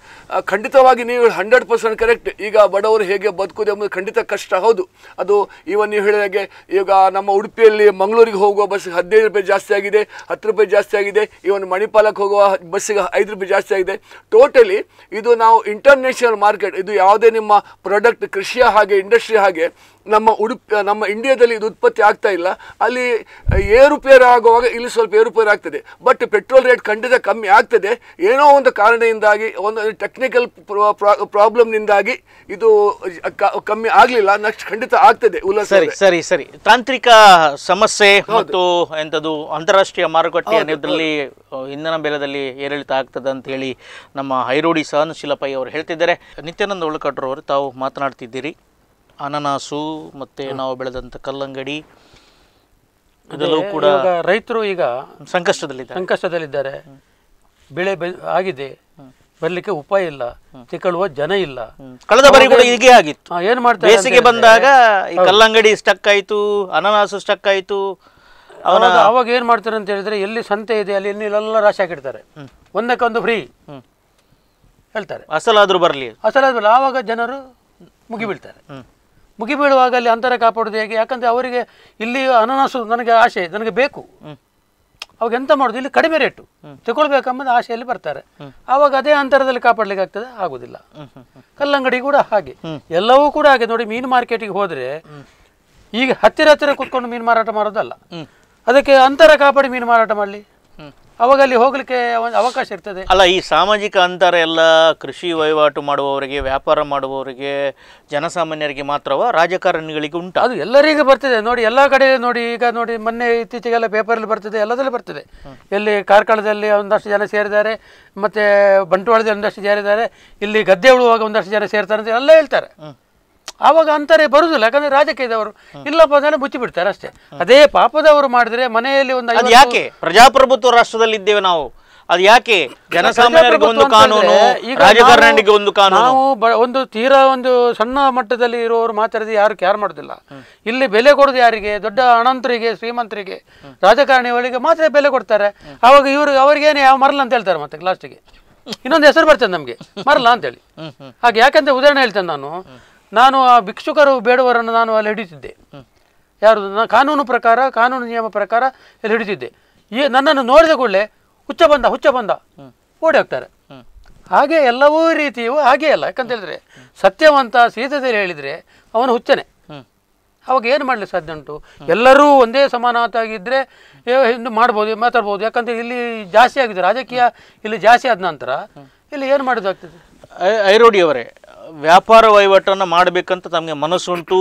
ಖಂಡಿತವಾಗಿ ನೀವು ಹಂಡ್ರೆಡ್ ಪರ್ಸೆಂಟ್ ಕರೆಕ್ಟ್ ಈಗ ಬಡವರು ಹೇಗೆ ಬದುಕೋದು ಎಂಬುದು ಖಂಡಿತ ಕಷ್ಟ ಹೌದು ಅದು ಇವನ್ ನೀವು ಹೇಳಿದ ಹಾಗೆ ಈಗ ನಮ್ಮ ಉಡುಪಿಯಲ್ಲಿ ಮಂಗಳೂರಿಗೆ ಹೋಗುವ ಬಸ್ಸಿಗೆ ಹದಿನೈದು ರೂಪಾಯಿ ಜಾಸ್ತಿ ಆಗಿದೆ ಹತ್ತು ರೂಪಾಯಿ ಜಾಸ್ತಿ ಆಗಿದೆ ಇವನ್ ಮಣಿಪಾಲಕ್ಕೆ ಹೋಗುವ ಬಸ್ಸಿಗೆ ಐದು ರೂಪಾಯಿ ಜಾಸ್ತಿ ಆಗಿದೆ ಟೋಟಲಿ ಇದು ನಾವು ಇಂಟರ್ನ್ಯಾಷನಲ್ ಮಾರ್ಕೆಟ್ ಇದು ಯಾವುದೇ ನಿಮ್ಮ ಪ್ರಾಡಕ್ಟ್ ಕೃಷಿಯ ಹಾಗೆ ಇಂಡಸ್ಟ್ರಿ ಹಾಗೆ ನಮ್ಮ ಉಡುಪಿ ನಮ್ಮ ಇಂಡಿಯಾದಲ್ಲಿ ಇದು ಉತ್ಪತ್ತಿ ಆಗ್ತಾ ಇಲ್ಲ ಅಲ್ಲಿ ಏರುಪೇರು ಆಗುವಾಗ ಇಲ್ಲಿ ಸ್ವಲ್ಪ ಏರುಪೇರು ಆಗ್ತದೆ ಬಟ್ ಪೆಟ್ರೋಲ್ ರೇಟ್ ಖಂಡಿತ ಕಮ್ಮಿ ಆಗ್ತದೆ ಏನೋ ಒಂದು ಕಾರಣದಿಂದಾಗಿ ಒಂದು ಟೆಕ್ನಿಕಲ್ ಪ್ರಾಬ್ಲಮ್ನಿಂದಾಗಿ ಇದು ಕಮ್ಮಿ ಆಗಲಿಲ್ಲ ನೆಕ್ಸ್ಟ್ ಖಂಡಿತ ಆಗ್ತದೆ ಸರಿ ಸರಿ ಸರಿ ತಾಂತ್ರಿಕ ಸಮಸ್ಯೆ ಮತ್ತು ಎಂಥದ್ದು ಅಂತಾರಾಷ್ಟ್ರೀಯ ಮಾರುಕಟ್ಟೆ ಅನ್ನೋದ್ರಲ್ಲಿ ಇಂಧನ ಬೆಲದಲ್ಲಿ ಏರಿಳಿತ ಆಗ್ತದೆ ಅಂತ ಹೇಳಿ ನಮ್ಮ ಐರೋಡಿ ಸಹನಶೀಲ ಪೈ ಅವರು ಹೇಳ್ತಿದ್ದಾರೆ ನಿತ್ಯಾನಂದ ಅವರು ತಾವು ಮಾತನಾಡ್ತಿದ್ದೀರಿ ಅನನಾಸು ಮತ್ತೆ ನಾವು ಬೆಳೆದಂತ ಕಲ್ಲಂಗಡಿ ಇದೆಲ್ಲವೂ ಕೂಡ ರೈತರು ಈಗ ಸಂಕಷ್ಟದಲ್ಲಿದ್ದಾರೆ ಸಂಕಷ್ಟದಲ್ಲಿದ್ದಾರೆ ಬೆಳೆ ಆಗಿದೆ ಬರಲಿಕ್ಕೆ ಉಪಾಯ ಇಲ್ಲ ತಿಕ್ಕಳುವ ಜನ ಇಲ್ಲ ಕಳೆದ ಬಾರಿ ಕೂಡ ಹೀಗೆ ಆಗಿತ್ತು ಏನು ಮಾಡ್ತಾರೆ ಬೇಸಿಗೆ ಬಂದಾಗ ಈ ಕಲ್ಲಂಗಡಿ ಸ್ಟಕ್ ಆಯಿತು ಅನನಾಸು ಸ್ಟಕ್ ಆಯಿತು ಅವಾಗ ಏನ್ ಮಾಡ್ತಾರೆ ಅಂತ ಹೇಳಿದ್ರೆ ಎಲ್ಲಿ ಸಂತೆ ಇದೆ ಅಲ್ಲಿ ಎಲ್ಲ ರಾಶಿ ಹಾಕಿಡ್ತಾರೆ ಒಂದಕ್ಕೊಂದು ಫ್ರೀ ಹೇಳ್ತಾರೆ ಅಸಲಾದ್ರೂ ಬರಲಿ ಅಸಲಾದ್ರೂ ಆವಾಗ ಜನರು ಮುಗಿಬೀಳ್ತಾರೆ ಮುಗಿಬೀಳುವಾಗ ಅಲ್ಲಿ ಅಂತರ ಕಾಪಾಡೋದು ಹೇಗೆ ಯಾಕಂದರೆ ಅವರಿಗೆ ಇಲ್ಲಿ ಅನಾನಸು ನನಗೆ ಆಸೆ ನನಗೆ ಬೇಕು ಅವಾಗ ಎಂತ ಮಾಡೋದು ಇಲ್ಲಿ ಕಡಿಮೆ ರೇಟು ತಗೊಳ್ಬೇಕಂಬ ಆಸೆಯಲ್ಲಿ ಬರ್ತಾರೆ ಆವಾಗ ಅದೇ ಅಂತರದಲ್ಲಿ ಕಾಪಾಡ್ಲಿಕ್ಕೆ ಆಗ್ತದೆ ಆಗುದಿಲ್ಲ ಕಲ್ಲಂಗಡಿ ಕೂಡ ಹಾಗೆ ಎಲ್ಲವೂ ಕೂಡ ಹಾಗೆ ನೋಡಿ ಮೀನು ಮಾರ್ಕೆಟಿಗೆ ಹೋದ್ರೆ ಈಗ ಹತ್ತಿರ ಹತ್ತಿರ ಕುತ್ಕೊಂಡು ಮೀನು ಮಾರಾಟ ಮಾಡೋದಲ್ಲ ಅದಕ್ಕೆ ಅಂತರ ಕಾಪಾಡಿ ಮೀನು ಮಾರಾಟ ಮಾಡಲಿ ಅವಾಗ ಅಲ್ಲಿ ಹೋಗ್ಲಿಕ್ಕೆ ಅವಕಾಶ ಇರ್ತದೆ ಅಲ್ಲ ಈ ಸಾಮಾಜಿಕ ಅಂತರ ಎಲ್ಲ ಕೃಷಿ ವಹಿವಾಟು ಮಾಡುವವರಿಗೆ ವ್ಯಾಪಾರ ಮಾಡುವವರಿಗೆ ಜನಸಾಮಾನ್ಯರಿಗೆ ಮಾತ್ರವೋ ರಾಜಕಾರಣಿಗಳಿಗೆ ಉಂಟು ಅದು ಎಲ್ಲರಿಗೂ ಬರ್ತದೆ ನೋಡಿ ಎಲ್ಲ ಕಡೆ ನೋಡಿ ಈಗ ನೋಡಿ ಮೊನ್ನೆ ಇತ್ತೀಚೆಗೆಲ್ಲ ಪೇಪರಲ್ಲಿ ಬರ್ತದೆ ಎಲ್ಲದಲ್ಲೂ ಬರ್ತದೆ ಇಲ್ಲಿ ಕಾರ್ಕಳದಲ್ಲಿ ಒಂದಷ್ಟು ಜನ ಸೇರಿದ್ದಾರೆ ಮತ್ತು ಬಂಟ್ವಾಳದಲ್ಲಿ ಒಂದಷ್ಟು ಜನ ಇದ್ದಾರೆ ಇಲ್ಲಿ ಗದ್ದೆ ಉಳುವಾಗ ಒಂದಷ್ಟು ಜನ ಸೇರ್ತಾರೆ ಅಂತ ಎಲ್ಲ ಹೇಳ್ತಾರೆ ಆವಾಗ ಅಂತಾರೆ ಬರುದಿಲ್ಲ ಯಾಕಂದ್ರೆ ರಾಜಕೀಯದವರು ಇಲ್ಲಪ್ಪ ಜನ ಬುಚ್ಚಿ ಬಿಡ್ತಾರೆ ಅಷ್ಟೇ ಅದೇ ಪಾಪದವರು ಮಾಡಿದ್ರೆ ಮನೆಯಲ್ಲಿ ಒಂದು ಯಾಕೆ ಪ್ರಜಾಪ್ರಭುತ್ವ ರಾಷ್ಟ್ರದಲ್ಲಿ ಇದ್ದೇವೆ ನಾವು ಅದು ಯಾಕೆ ಜನಸಾಮಾನ್ಯರಿಗೆ ಒಂದು ಕಾನೂನು ರಾಜಕಾರಣಿಗೆ ಒಂದು ಕಾನೂನು ನಾವು ಒಂದು ತೀರಾ ಒಂದು ಸಣ್ಣ ಮಟ್ಟದಲ್ಲಿ ಇರುವವರು ಮಾತಾಡಿದ್ರೆ ಯಾರು ಕ್ಯಾರ್ ಮಾಡೋದಿಲ್ಲ ಇಲ್ಲಿ ಬೆಲೆ ಕೊಡೋದು ಯಾರಿಗೆ ದೊಡ್ಡ ಅನಂತರಿಗೆ ಶ್ರೀಮಂತರಿಗೆ ರಾಜಕಾರಣಿಗಳಿಗೆ ಮಾತ್ರ ಬೆಲೆ ಕೊಡ್ತಾರೆ ಅವಾಗ ಇವರು ಅವರಿಗೇನೆ ಯಾವ ಮರಲ್ಲ ಅಂತ ಹೇಳ್ತಾರೆ ಮತ್ತೆ ಲಾಸ್ಟಿಗೆ ಇನ್ನೊಂದು ಹೆಸರು ಬರ್ತದೆ ನಮಗೆ ಮರಲ್ಲ ಅಂತೇಳಿ ಹಾಗೆ ಯಾಕಂತ ಉದಾಹರಣೆ ಹೇಳ್ತೇನೆ ನಾನು ನಾನು ಆ ಭಿಕ್ಷುಕರು ಬೇಡವರನ್ನು ನಾನು ಅಲ್ಲಿ ಹಿಡಿತಿದ್ದೆ ಯಾರು ಕಾನೂನು ಪ್ರಕಾರ ಕಾನೂನು ನಿಯಮ ಪ್ರಕಾರ ಇಲ್ಲಿ ಹಿಡಿತಿದ್ದೆ ಈ ನನ್ನನ್ನು ನೋಡಿದ ಕೂಡಲೇ ಹುಚ್ಚ ಬಂದ ಹುಚ್ಚ ಬಂದ ಓಡಿ ಹೋಗ್ತಾರೆ ಹಾಗೆ ಎಲ್ಲವೂ ರೀತಿಯು ಹಾಗೇ ಅಲ್ಲ ಯಾಕಂತ ಹೇಳಿದ್ರೆ ಸತ್ಯವಂತ ಸೀತದಲ್ಲಿ ಹೇಳಿದರೆ ಅವನು ಹುಚ್ಚನೆ ಅವಾಗ ಏನು ಮಾಡಲಿಕ್ಕೆ ಸಾಧ್ಯ ಉಂಟು ಎಲ್ಲರೂ ಒಂದೇ ಸಮಾನತಾಗಿದ್ದರೆ ಮಾಡ್ಬೋದು ಮಾತಾಡ್ಬೋದು ಯಾಕಂದರೆ ಇಲ್ಲಿ ಜಾಸ್ತಿ ಆಗಿದೆ ರಾಜಕೀಯ ಇಲ್ಲಿ ಜಾಸ್ತಿ ಆದ ನಂತರ ಇಲ್ಲಿ ಏನು ಮಾಡೋದಾಗ್ತದೆ ಐರೋಡಿಯವರೇ ವ್ಯಾಪಾರ ವಹಿವಾಟನ್ನು ಮಾಡಬೇಕಂತ ತಮಗೆ ಮನಸ್ಸುಂಟು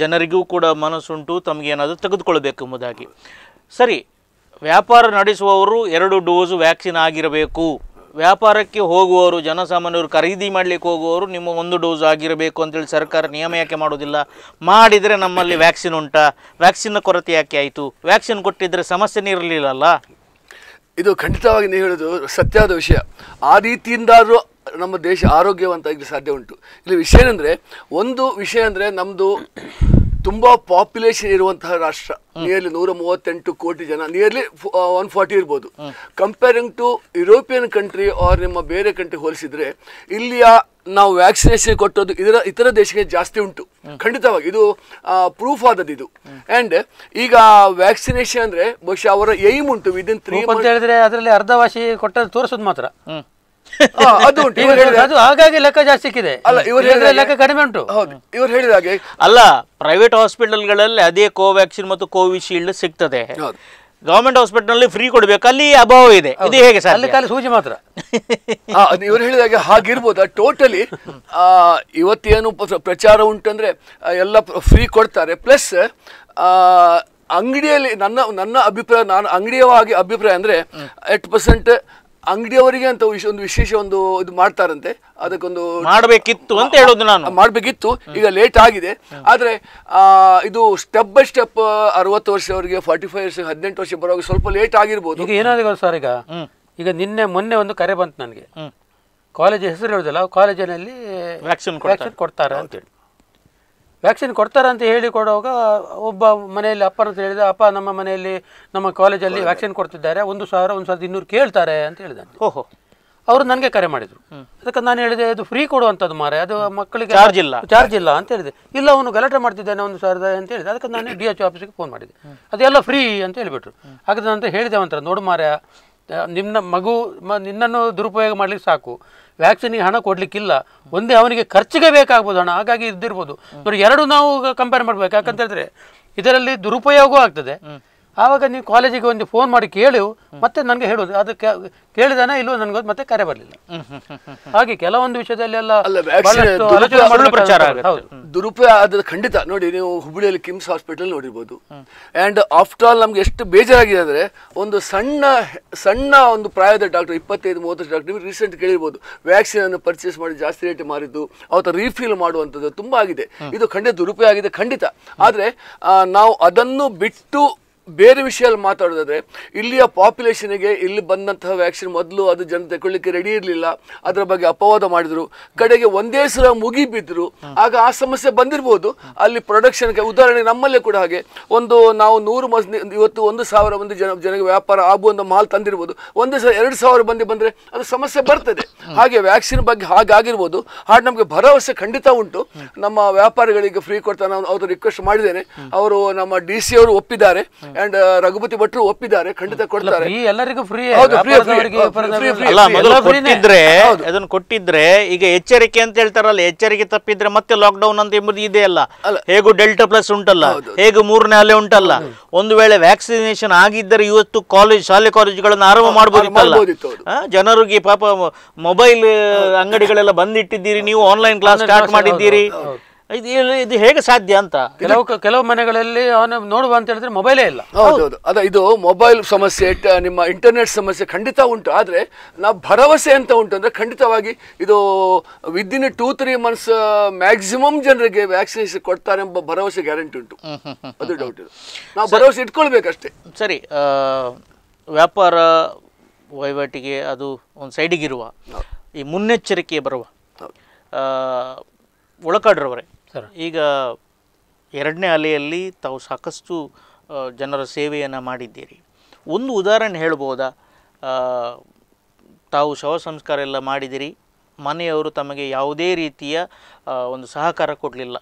ಜನರಿಗೂ ಕೂಡ ಮನಸ್ಸುಂಟು ತಮಗೆ ಏನಾದರೂ ತೆಗೆದುಕೊಳ್ಬೇಕು ಎಂಬುದಾಗಿ ಸರಿ ವ್ಯಾಪಾರ ನಡೆಸುವವರು ಎರಡು ಡೋಸು ವ್ಯಾಕ್ಸಿನ್ ಆಗಿರಬೇಕು ವ್ಯಾಪಾರಕ್ಕೆ ಹೋಗುವವರು ಜನಸಾಮಾನ್ಯರು ಖರೀದಿ ಮಾಡಲಿಕ್ಕೆ ಹೋಗುವವರು ನಿಮ್ಮ ಒಂದು ಡೋಸ್ ಆಗಿರಬೇಕು ಅಂತೇಳಿ ಸರ್ಕಾರ ನಿಯಮ ಯಾಕೆ ಮಾಡೋದಿಲ್ಲ ಮಾಡಿದರೆ ನಮ್ಮಲ್ಲಿ ವ್ಯಾಕ್ಸಿನ್ ಉಂಟಾ ವ್ಯಾಕ್ಸಿನ್ನ ಕೊರತೆ ಯಾಕೆ ಆಯಿತು ವ್ಯಾಕ್ಸಿನ್ ಕೊಟ್ಟಿದ್ದರೆ ಸಮಸ್ಯೆನೇ ಇರಲಿಲ್ಲಲ್ಲ ಇದು ಖಂಡಿತವಾಗಿ ನೀವು ಹೇಳೋದು ಸತ್ಯವಾದ ವಿಷಯ ಆ ರೀತಿಯಿಂದಾದರೂ ನಮ್ಮ ದೇಶ ಆರೋಗ್ಯವಂತ ಇಲ್ಲಿ ಸಾಧ್ಯ ಉಂಟು ಇಲ್ಲಿ ವಿಷಯ ಏನಂದ್ರೆ ಒಂದು ವಿಷಯ ಅಂದ್ರೆ ನಮ್ದು ತುಂಬಾ ಪಾಪ್ಯುಲೇಷನ್ ಇರುವಂತಹ ರಾಷ್ಟ್ರ ನಿಯರ್ಲಿ ನೂರ ಮೂವತ್ತೆಂಟು ಕೋಟಿ ಜನ ನಿಯರ್ಲಿ ಒನ್ ಫಾರ್ಟಿ ಇರ್ಬೋದು comparing to European country or ನಿಮ್ಮ ಬೇರೆ ಕಂಟ್ರಿ ಹೋಲಿಸಿದ್ರೆ ಇಲ್ಲಿಯ ನಾವು ವ್ಯಾಕ್ಸಿನೇಷನ್ ಕೊಟ್ಟೋದು ಇದರ ಇತರ ದೇಶಕ್ಕೆ ಜಾಸ್ತಿ ಉಂಟು ಖಂಡಿತವಾಗಿ ಇದು ಪ್ರೂಫ್ ಆದದ್ದು ಇದು ಅಂಡ್ ಈಗ ವ್ಯಾಕ್ಸಿನೇಷನ್ ಅಂದ್ರೆ ಬಹುಶಃ ಅವರ ಏಮ್ ಉಂಟು ವಿದಿನ್ ತ್ರೀ ಮಂತ್ ಹೇಳಿದ್ರೆ ಅದರಲ್ಲಿ ಅರ್ಧ ವಾಸಿ ತೋರಿಸೋದು ಮಾತ್ರ ಅದು ಉಂಟು ಅದು ಹಾಗಾಗಿ ಲೆಕ್ಕ ಜಾಸ್ತಿ ಇದೆ ಅಲ್ಲ ಇವರು ಹೇಳಿದ್ರೆ ಲೆಕ್ಕ ಕಡಿಮೆ ಉಂಟು ಹೌದು ಇವರು ಹೇಳಿದ ಹಾಗೆ ಅಲ್ಲ ಪ್ರೈವೇಟ್ ಹಾಸ್ಪಿಟಲ್ಗಳಲ್ಲಿ ಅದೇ ಕೋವ್ಯಾಕ್ಸಿನ್ ಮತ್ತು ಕೋವಿಶೀಲ್ಡ್ ಸಿಗ್ತದೆ ಗವರ್ಮೆಂಟ್ ಹಾಸ್ಪಿಟಲ್ ಫ್ರೀ ಕೊಡ್ಬೇಕು ಅಲ್ಲಿ ಅಭಾವ ಇದೆ ಇದು ಹೇಗೆ ಸರ್ ಅಲ್ಲಿ ಖಾಲಿ ಸೂಜಿ ಮಾತ್ರ ಇವರು ಹಾಗೆ ಹಾಗಿರ್ಬೋದು ಟೋಟಲಿ ಇವತ್ತೇನು ಪ್ರಚಾರ ಉಂಟು ಅಂದ್ರೆ ಎಲ್ಲ ಫ್ರೀ ಕೊಡ್ತಾರೆ ಪ್ಲಸ್ ಅಂಗಡಿಯಲ್ಲಿ ನನ್ನ ನನ್ನ ಅಭಿಪ್ರಾಯ ನಾನು ಅಂಗಡಿಯವಾಗಿ ಅಭಿಪ್ರಾಯ ಅಂದ್ರೆ ಎಟ್ ಪರ್ಸೆಂಟ್ ಅಂಗಡಿಯವರಿಗೆ ಅಂತ ಒಂದು ವಿಶೇಷ ಒಂದು ಇದು ಮಾಡ್ತಾರಂತೆ ಅದಕ್ಕೊಂದು ಮಾಡಬೇಕಿತ್ತು ಅಂತ ಹೇಳೋದು ನಾನು ಮಾಡಬೇಕಿತ್ತು ಈಗ ಲೇಟ್ ಆಗಿದೆ ಆದರೆ ಇದು ಸ್ಟೆಪ್ ಬೈ ಸ್ಟೆಪ್ ಅರವತ್ತು ವರ್ಷ ಫಾರ್ಟಿ ಫೈವ್ ಇಯರ್ಸ್ ಹದಿನೆಂಟು ವರ್ಷ ಬರುವಾಗ ಸ್ವಲ್ಪ ಲೇಟ್ ಆಗಿರ್ಬೋದು ಈಗ ಏನಾದ್ರು ಸರ್ ಈಗ ಈಗ ನಿನ್ನೆ ಮೊನ್ನೆ ಒಂದು ಕರೆ ಬಂತು ನನಗೆ ಕಾಲೇಜ್ ಹೆಸರು ಹೇಳೋದಿಲ್ಲ ಕಾಲೇಜಿನಲ್ಲಿ ವ್ಯಾಕ್ಸಿನ್ ಕೊಡ್ತಾರೆ ಹೇಳಿ ವ್ಯಾಕ್ಸಿನ್ ಕೊಡ್ತಾರಂತ ಹೇಳಿ ಕೊಡುವಾಗ ಒಬ್ಬ ಮನೆಯಲ್ಲಿ ಅಪ್ಪ ಅಂತ ಹೇಳಿದ ಅಪ್ಪ ನಮ್ಮ ಮನೆಯಲ್ಲಿ ನಮ್ಮ ಕಾಲೇಜಲ್ಲಿ ವ್ಯಾಕ್ಸಿನ್ ಕೊಡ್ತಿದ್ದಾರೆ ಒಂದು ಸಾವಿರ ಒಂದು ಸಾವಿರದ ಇನ್ನೂರು ಕೇಳ್ತಾರೆ ಅಂತ ಹೇಳಿದ ಓಹೋ ಅವರು ನನಗೆ ಕರೆ ಮಾಡಿದರು ಅದಕ್ಕೆ ನಾನು ಹೇಳಿದೆ ಅದು ಫ್ರೀ ಕೊಡುವಂಥದ್ದು ಮಾರೆ ಅದು ಮಕ್ಕಳಿಗೆ ಚಾರ್ಜ್ ಇಲ್ಲ ಚಾರ್ಜ್ ಇಲ್ಲ ಅಂತ ಹೇಳಿದೆ ಇಲ್ಲ ಅವನು ಗಲಾಟೆ ಮಾಡ್ತಿದ್ದಾನೆ ಒಂದು ಸಾವಿರದ ಅಂತ ಹೇಳಿದೆ ಅದಕ್ಕೆ ನಾನು ಡಿ ಎಚ್ ಆಫೀಸಿಗೆ ಫೋನ್ ಮಾಡಿದೆ ಅದೆಲ್ಲ ಫ್ರೀ ಅಂತ ಹೇಳಿಬಿಟ್ರು ಹಾಗಾದ್ರೆ ಅಂತ ಹೇಳಿದೆ ಒಂಥರ ನೋಡು ಮಾರೆ ನಿನ್ನ ಮಗು ಮ ನಿನ್ನನ್ನು ದುರುಪಯೋಗ ಮಾಡ್ಲಿಕ್ಕೆ ಸಾಕು ವ್ಯಾಕ್ಸಿನಿಗೆ ಹಣ ಕೊಡಲಿಕ್ಕಿಲ್ಲ ಒಂದೇ ಅವನಿಗೆ ಖರ್ಚಿಗೆ ಬೇಕಾಗ್ಬೋದು ಹಣ ಹಾಗಾಗಿ ಇದ್ದಿರ್ಬೋದು ನೋಡಿ ಎರಡು ನಾವು ಕಂಪೇರ್ ಮಾಡ್ಬೇಕು ಯಾಕಂತ ಹೇಳಿದ್ರೆ ಇದರಲ್ಲಿ ದುರುಪಯೋಗವೂ ಆಗ್ತದೆ ಆವಾಗ ನೀವು ಕಾಲೇಜಿಗೆ ಒಂದು ಫೋನ್ ಮಾಡಿ ಕೇಳು ಮತ್ತೆ ನನಗೆ ಹೇಳೋದು ಅದು ಕೇಳಿದಾನ ಇಲ್ಲೋ ನನಗೆ ಮತ್ತೆ ಕರೆ ಬರಲಿಲ್ಲ ಹಾಗೆ ಕೆಲವೊಂದು ವಿಷಯದಲ್ಲಿ ಎಲ್ಲ ದುರುಪಯೋಗ ಖಂಡಿತ ನೋಡಿ ನೀವು ಹುಬ್ಬಳ್ಳಿಯಲ್ಲಿ ಕಿಮ್ಸ್ ಹಾಸ್ಪಿಟಲ್ ನೋಡಿರ್ಬೋದು ಅಂಡ್ ಆಫ್ಟರ್ ಆಲ್ ನಮ್ಗೆ ಎಷ್ಟು ಬೇಜಾರಾಗಿದೆ ಅಂದ್ರೆ ಒಂದು ಸಣ್ಣ ಸಣ್ಣ ಒಂದು ಪ್ರಾಯದ ಡಾಕ್ಟರ್ ಇಪ್ಪತ್ತೈದು ಮೂವತ್ತು ಡಾಕ್ಟರ್ ನೀವು ರೀಸೆಂಟ್ ಕೇಳಿರ್ಬೋದು ವ್ಯಾಕ್ಸಿನ್ ಅನ್ನು ಪರ್ಚೇಸ್ ಮಾಡಿ ಜಾಸ್ತಿ ರೇಟ್ ಮಾರಿದ್ದು ಅವತ್ತು ರೀಫಿಲ್ ಮಾಡುವಂಥದ್ದು ತುಂಬಾ ಆಗಿದೆ ಇದು ಖಂಡಿತ ದುರುಪಯೋಗ ಆಗಿದೆ ಖಂಡಿತ ಆದ್ರೆ ನಾವು ಅದನ್ನು ಬಿಟ್ಟು ಬೇರೆ ವಿಷಯದಲ್ಲಿ ಮಾತಾಡೋದಾದ್ರೆ ಇಲ್ಲಿಯ ಪಾಪ್ಯುಲೇಷನ್ಗೆ ಇಲ್ಲಿ ಬಂದಂತಹ ವ್ಯಾಕ್ಸಿನ್ ಮೊದಲು ಅದು ಜನ ತಗೊಳ್ಳಿಕ್ಕೆ ರೆಡಿ ಇರಲಿಲ್ಲ ಅದರ ಬಗ್ಗೆ ಅಪವಾದ ಮಾಡಿದ್ರು ಕಡೆಗೆ ಒಂದೇ ಸಲ ಮುಗಿ ಬಿದ್ದರು ಆಗ ಆ ಸಮಸ್ಯೆ ಬಂದಿರ್ಬೋದು ಅಲ್ಲಿ ಪ್ರೊಡಕ್ಷನ್ಗೆ ಉದಾಹರಣೆ ನಮ್ಮಲ್ಲೇ ಕೂಡ ಹಾಗೆ ಒಂದು ನಾವು ನೂರು ಮಂದಿ ಇವತ್ತು ಒಂದು ಸಾವಿರ ಮಂದಿ ಜನ ಜನಗೆ ವ್ಯಾಪಾರ ಆಗುವಂಥ ಮಾಲ್ ತಂದಿರ್ಬೋದು ಒಂದೇ ಸಲ ಎರಡು ಸಾವಿರ ಮಂದಿ ಬಂದರೆ ಅದು ಸಮಸ್ಯೆ ಬರ್ತದೆ ಹಾಗೆ ವ್ಯಾಕ್ಸಿನ್ ಬಗ್ಗೆ ಹಾಗಾಗಿರ್ಬೋದು ಹಾಗೆ ನಮಗೆ ಭರವಸೆ ಖಂಡಿತ ಉಂಟು ನಮ್ಮ ವ್ಯಾಪಾರಿಗಳಿಗೆ ಫ್ರೀ ಕೊಡ್ತಾ ನಾನು ಅವರು ರಿಕ್ವೆಸ್ಟ್ ಮಾಡಿದ್ದೇನೆ ಅವರು ನಮ್ಮ ಡಿ ಸಿ ಅವರು ಒಪ್ಪಿದ್ದಾರೆ ಅಂಡ್ uh, ರಘುಪತಿ ಭಟ್ರು ಒಪ್ಪಿದ್ದಾರೆ ಖಂಡಿತ ಕೊಡ್ತಾರೆ ಕೊಟ್ಟಿದ್ರೆ ಅದನ್ನ ಕೊಟ್ಟಿದ್ರೆ ಈಗ ಎಚ್ಚರಿಕೆ ಅಂತ ಹೇಳ್ತಾರಲ್ಲ ಎಚ್ಚರಿಕೆ ತಪ್ಪಿದ್ರೆ ಮತ್ತೆ ಲಾಕ್ ಡೌನ್ ಅಂತ ಎಂಬುದು ಇದೆ ಅಲ್ಲ ಹೇಗೂ ಡೆಲ್ಟಾ ಪ್ಲಸ್ ಉಂಟಲ್ಲ ಹೇಗೂ ಮೂರನೇ ಅಲೆ ಉಂಟಲ್ಲ ಒಂದು ವೇಳೆ ವ್ಯಾಕ್ಸಿನೇಷನ್ ಆಗಿದ್ದರೆ ಇವತ್ತು ಕಾಲೇಜ್ ಶಾಲೆ ಕಾಲೇಜುಗಳನ್ನು ಆರಂಭ ಮಾಡಬಹುದಿತ್ತಲ್ಲ ಜನರಿಗೆ ಪಾಪ ಮೊಬೈಲ್ ಅಂಗಡಿಗಳೆಲ್ಲ ಬಂದಿಟ್ಟಿದ್ದೀರಿ ನೀವು ಆನ್ಲೈನ್ ಕ್ಲಾಸ್ ಸ್ಟಾರ್ಟ್ ಮಾಡಿದ್ದೀರಿ ಇದು ಇದು ಹೇಗೆ ಸಾಧ್ಯ ಅಂತ ಕೆಲವು ಕೆಲವು ಮನೆಗಳಲ್ಲಿ ಅವನು ನೋಡುವ ಅಂತ ಹೇಳಿದ್ರೆ ಮೊಬೈಲೇ ಇಲ್ಲ ಹೌದೌದು ಅದ ಇದು ಮೊಬೈಲ್ ಸಮಸ್ಯೆ ನಿಮ್ಮ ಇಂಟರ್ನೆಟ್ ಸಮಸ್ಯೆ ಖಂಡಿತ ಉಂಟು ಆದರೆ ನಾವು ಭರವಸೆ ಅಂತ ಉಂಟು ಅಂದರೆ ಖಂಡಿತವಾಗಿ ಇದು within two three months maximum ಜನರಿಗೆ ವ್ಯಾಕ್ಸಿನೇಷನ್ ಕೊಡ್ತಾರೆ ಎಂಬ ಭರವಸೆ ಗ್ಯಾರಂಟಿ ಉಂಟು ಅದು ಡೌಟ್ ಇದು ನಾವು ಭರವಸೆ ಇಟ್ಕೊಳ್ಬೇಕಷ್ಟೇ ಸರಿ ವ್ಯಾಪಾರ ವಹಿವಾಟಿಗೆ ಅದು ಒಂದು ಸೈಡಿಗಿರುವ ಈ ಮುನ್ನೆಚ್ಚರಿಕೆ ಬರುವ ಒಳಕಾಡ್ರವರೇ ಈಗ ಎರಡನೇ ಅಲೆಯಲ್ಲಿ ತಾವು ಸಾಕಷ್ಟು ಜನರ ಸೇವೆಯನ್ನು ಮಾಡಿದ್ದೀರಿ ಒಂದು ಉದಾಹರಣೆ ಹೇಳ್ಬೋದಾ ತಾವು ಶವ ಸಂಸ್ಕಾರ ಎಲ್ಲ ಮಾಡಿದಿರಿ ಮನೆಯವರು ತಮಗೆ ಯಾವುದೇ ರೀತಿಯ ಒಂದು ಸಹಕಾರ ಕೊಡಲಿಲ್ಲ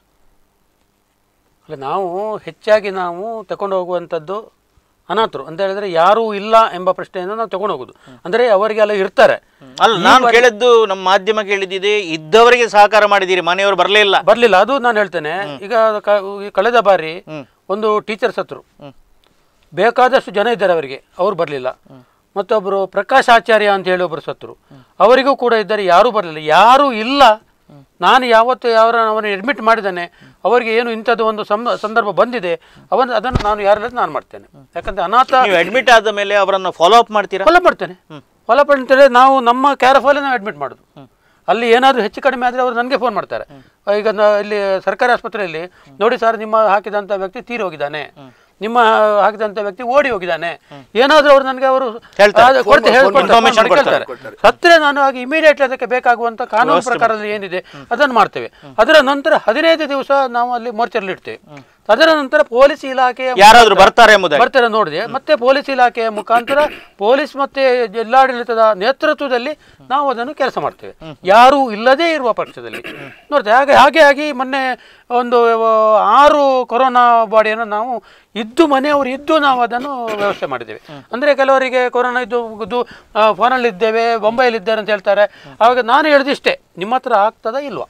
ಅಲ್ಲ ನಾವು ಹೆಚ್ಚಾಗಿ ನಾವು ತಗೊಂಡು ಹೋಗುವಂಥದ್ದು ಅನಾಥರು ಅಂತ ಹೇಳಿದ್ರೆ ಯಾರು ಇಲ್ಲ ಎಂಬ ಪ್ರಶ್ನೆಯನ್ನು ನಾವು ಹೋಗುದು ಅಂದ್ರೆ ಅವರಿಗೆ ಅಲ್ಲ ಇರ್ತಾರೆ ಅಲ್ಲ ನಾನು ಕೇಳಿದ್ದು ನಮ್ಮ ಮಾಧ್ಯಮ ಕೇಳಿದ್ದಿದೆ ಇದ್ದವರಿಗೆ ಸಹಕಾರ ಮಾಡಿದೀರಿ ಮನೆಯವರು ಬರಲಿಲ್ಲ ಬರ್ಲಿಲ್ಲ ಅದು ನಾನು ಹೇಳ್ತೇನೆ ಈಗ ಕಳೆದ ಬಾರಿ ಒಂದು ಟೀಚರ್ ಸತ್ರು ಬೇಕಾದಷ್ಟು ಜನ ಇದ್ದಾರೆ ಅವರಿಗೆ ಅವ್ರು ಬರಲಿಲ್ಲ ಮತ್ತೊಬ್ರು ಪ್ರಕಾಶ್ ಆಚಾರ್ಯ ಅಂತ ಹೇಳಿ ಒಬ್ಬರು ಸತ್ರು ಅವರಿಗೂ ಕೂಡ ಇದ್ದಾರೆ ಯಾರು ಬರಲಿಲ್ಲ ಯಾರು ಇಲ್ಲ ನಾನು ಯಾವತ್ತು ಯಾವ ಅವನು ಅಡ್ಮಿಟ್ ಮಾಡಿದ್ದಾನೆ ಅವರಿಗೆ ಏನು ಇಂಥದ್ದು ಒಂದು ಸಂದರ್ಭ ಬಂದಿದೆ ಅವನು ಅದನ್ನು ನಾನು ಯಾರಲ್ಲ ನಾನು ಮಾಡ್ತೇನೆ ಯಾಕಂದ್ರೆ ಅನಾಥ ಅಡ್ಮಿಟ್ ಆದ ಮೇಲೆ ಅವರನ್ನು ಫಾಲೋ ಅಪ್ ಮಾಡ್ತೀರಾ ಫಾಲೋ ಮಾಡ್ತೇನೆ ಫಾಲೋ ಅಪ್ ಅಂತೇಳಿ ನಾವು ನಮ್ಮ ಕ್ಯಾರಫಲ್ಲಿ ನಾವು ಅಡ್ಮಿಟ್ ಮಾಡೋದು ಅಲ್ಲಿ ಏನಾದರೂ ಹೆಚ್ಚು ಕಡಿಮೆ ಆದರೆ ಅವರು ನನಗೆ ಫೋನ್ ಮಾಡ್ತಾರೆ ಈಗ ಇಲ್ಲಿ ಸರ್ಕಾರಿ ಆಸ್ಪತ್ರೆಯಲ್ಲಿ ನೋಡಿ ಸರ್ ನಿಮ್ಮ ಹಾಕಿದಂಥ ವ್ಯಕ್ತಿ ತೀರಿ ಹೋಗಿದ್ದಾನೆ ನಿಮ್ಮ ಹಾಕಿದಂತ ವ್ಯಕ್ತಿ ಓಡಿ ಹೋಗಿದ್ದಾನೆ ಏನಾದ್ರೂ ಅವರು ನನಗೆ ಅವರು ಹೇಳ್ಕೊಡ್ತಾರೆ ಸತ್ತರೆ ನಾನು ಆಗಿ ಇಮಿಡಿಯೇಟ್ಲಿ ಅದಕ್ಕೆ ಬೇಕಾಗುವಂತ ಕಾನೂನು ಪ್ರಕಾರದಲ್ಲಿ ಏನಿದೆ ಅದನ್ನು ಮಾಡ್ತೇವೆ ಅದರ ನಂತರ ಹದಿನೈದು ದಿವಸ ನಾವು ಅಲ್ಲಿ ಮೋರ್ಚಲ್ಲಿ ಇಡ್ತೇವೆ ಅದರ ನಂತರ ಪೊಲೀಸ್ ಇಲಾಖೆ ಯಾರಾದರೂ ಬರ್ತಾರೆ ಎಂಬುದು ಬರ್ತಾರೆ ನೋಡಿದೆ ಮತ್ತೆ ಪೊಲೀಸ್ ಇಲಾಖೆಯ ಮುಖಾಂತರ ಪೊಲೀಸ್ ಮತ್ತೆ ಜಿಲ್ಲಾಡಳಿತದ ನೇತೃತ್ವದಲ್ಲಿ ನಾವು ಅದನ್ನು ಕೆಲಸ ಮಾಡ್ತೇವೆ ಯಾರೂ ಇಲ್ಲದೇ ಇರುವ ಪಕ್ಷದಲ್ಲಿ ನೋಡ್ತೇವೆ ಹಾಗೆ ಹಾಗೆ ಆಗಿ ಮೊನ್ನೆ ಒಂದು ಆರು ಕೊರೋನಾ ಬಾಡಿಯನ್ನು ನಾವು ಇದ್ದು ಮನೆಯವರು ಇದ್ದು ನಾವು ಅದನ್ನು ವ್ಯವಸ್ಥೆ ಮಾಡಿದ್ದೇವೆ ಅಂದರೆ ಕೆಲವರಿಗೆ ಕೊರೋನಾ ಇದ್ದು ಫೋನಲ್ಲಿದ್ದೇವೆ ಇದ್ದಾರೆ ಅಂತ ಹೇಳ್ತಾರೆ ಆವಾಗ ನಾನು ಹೇಳಿದಿಷ್ಟೇ ನಿಮ್ಮ ಹತ್ರ ಆಗ್ತದ ಇಲ್ವಾ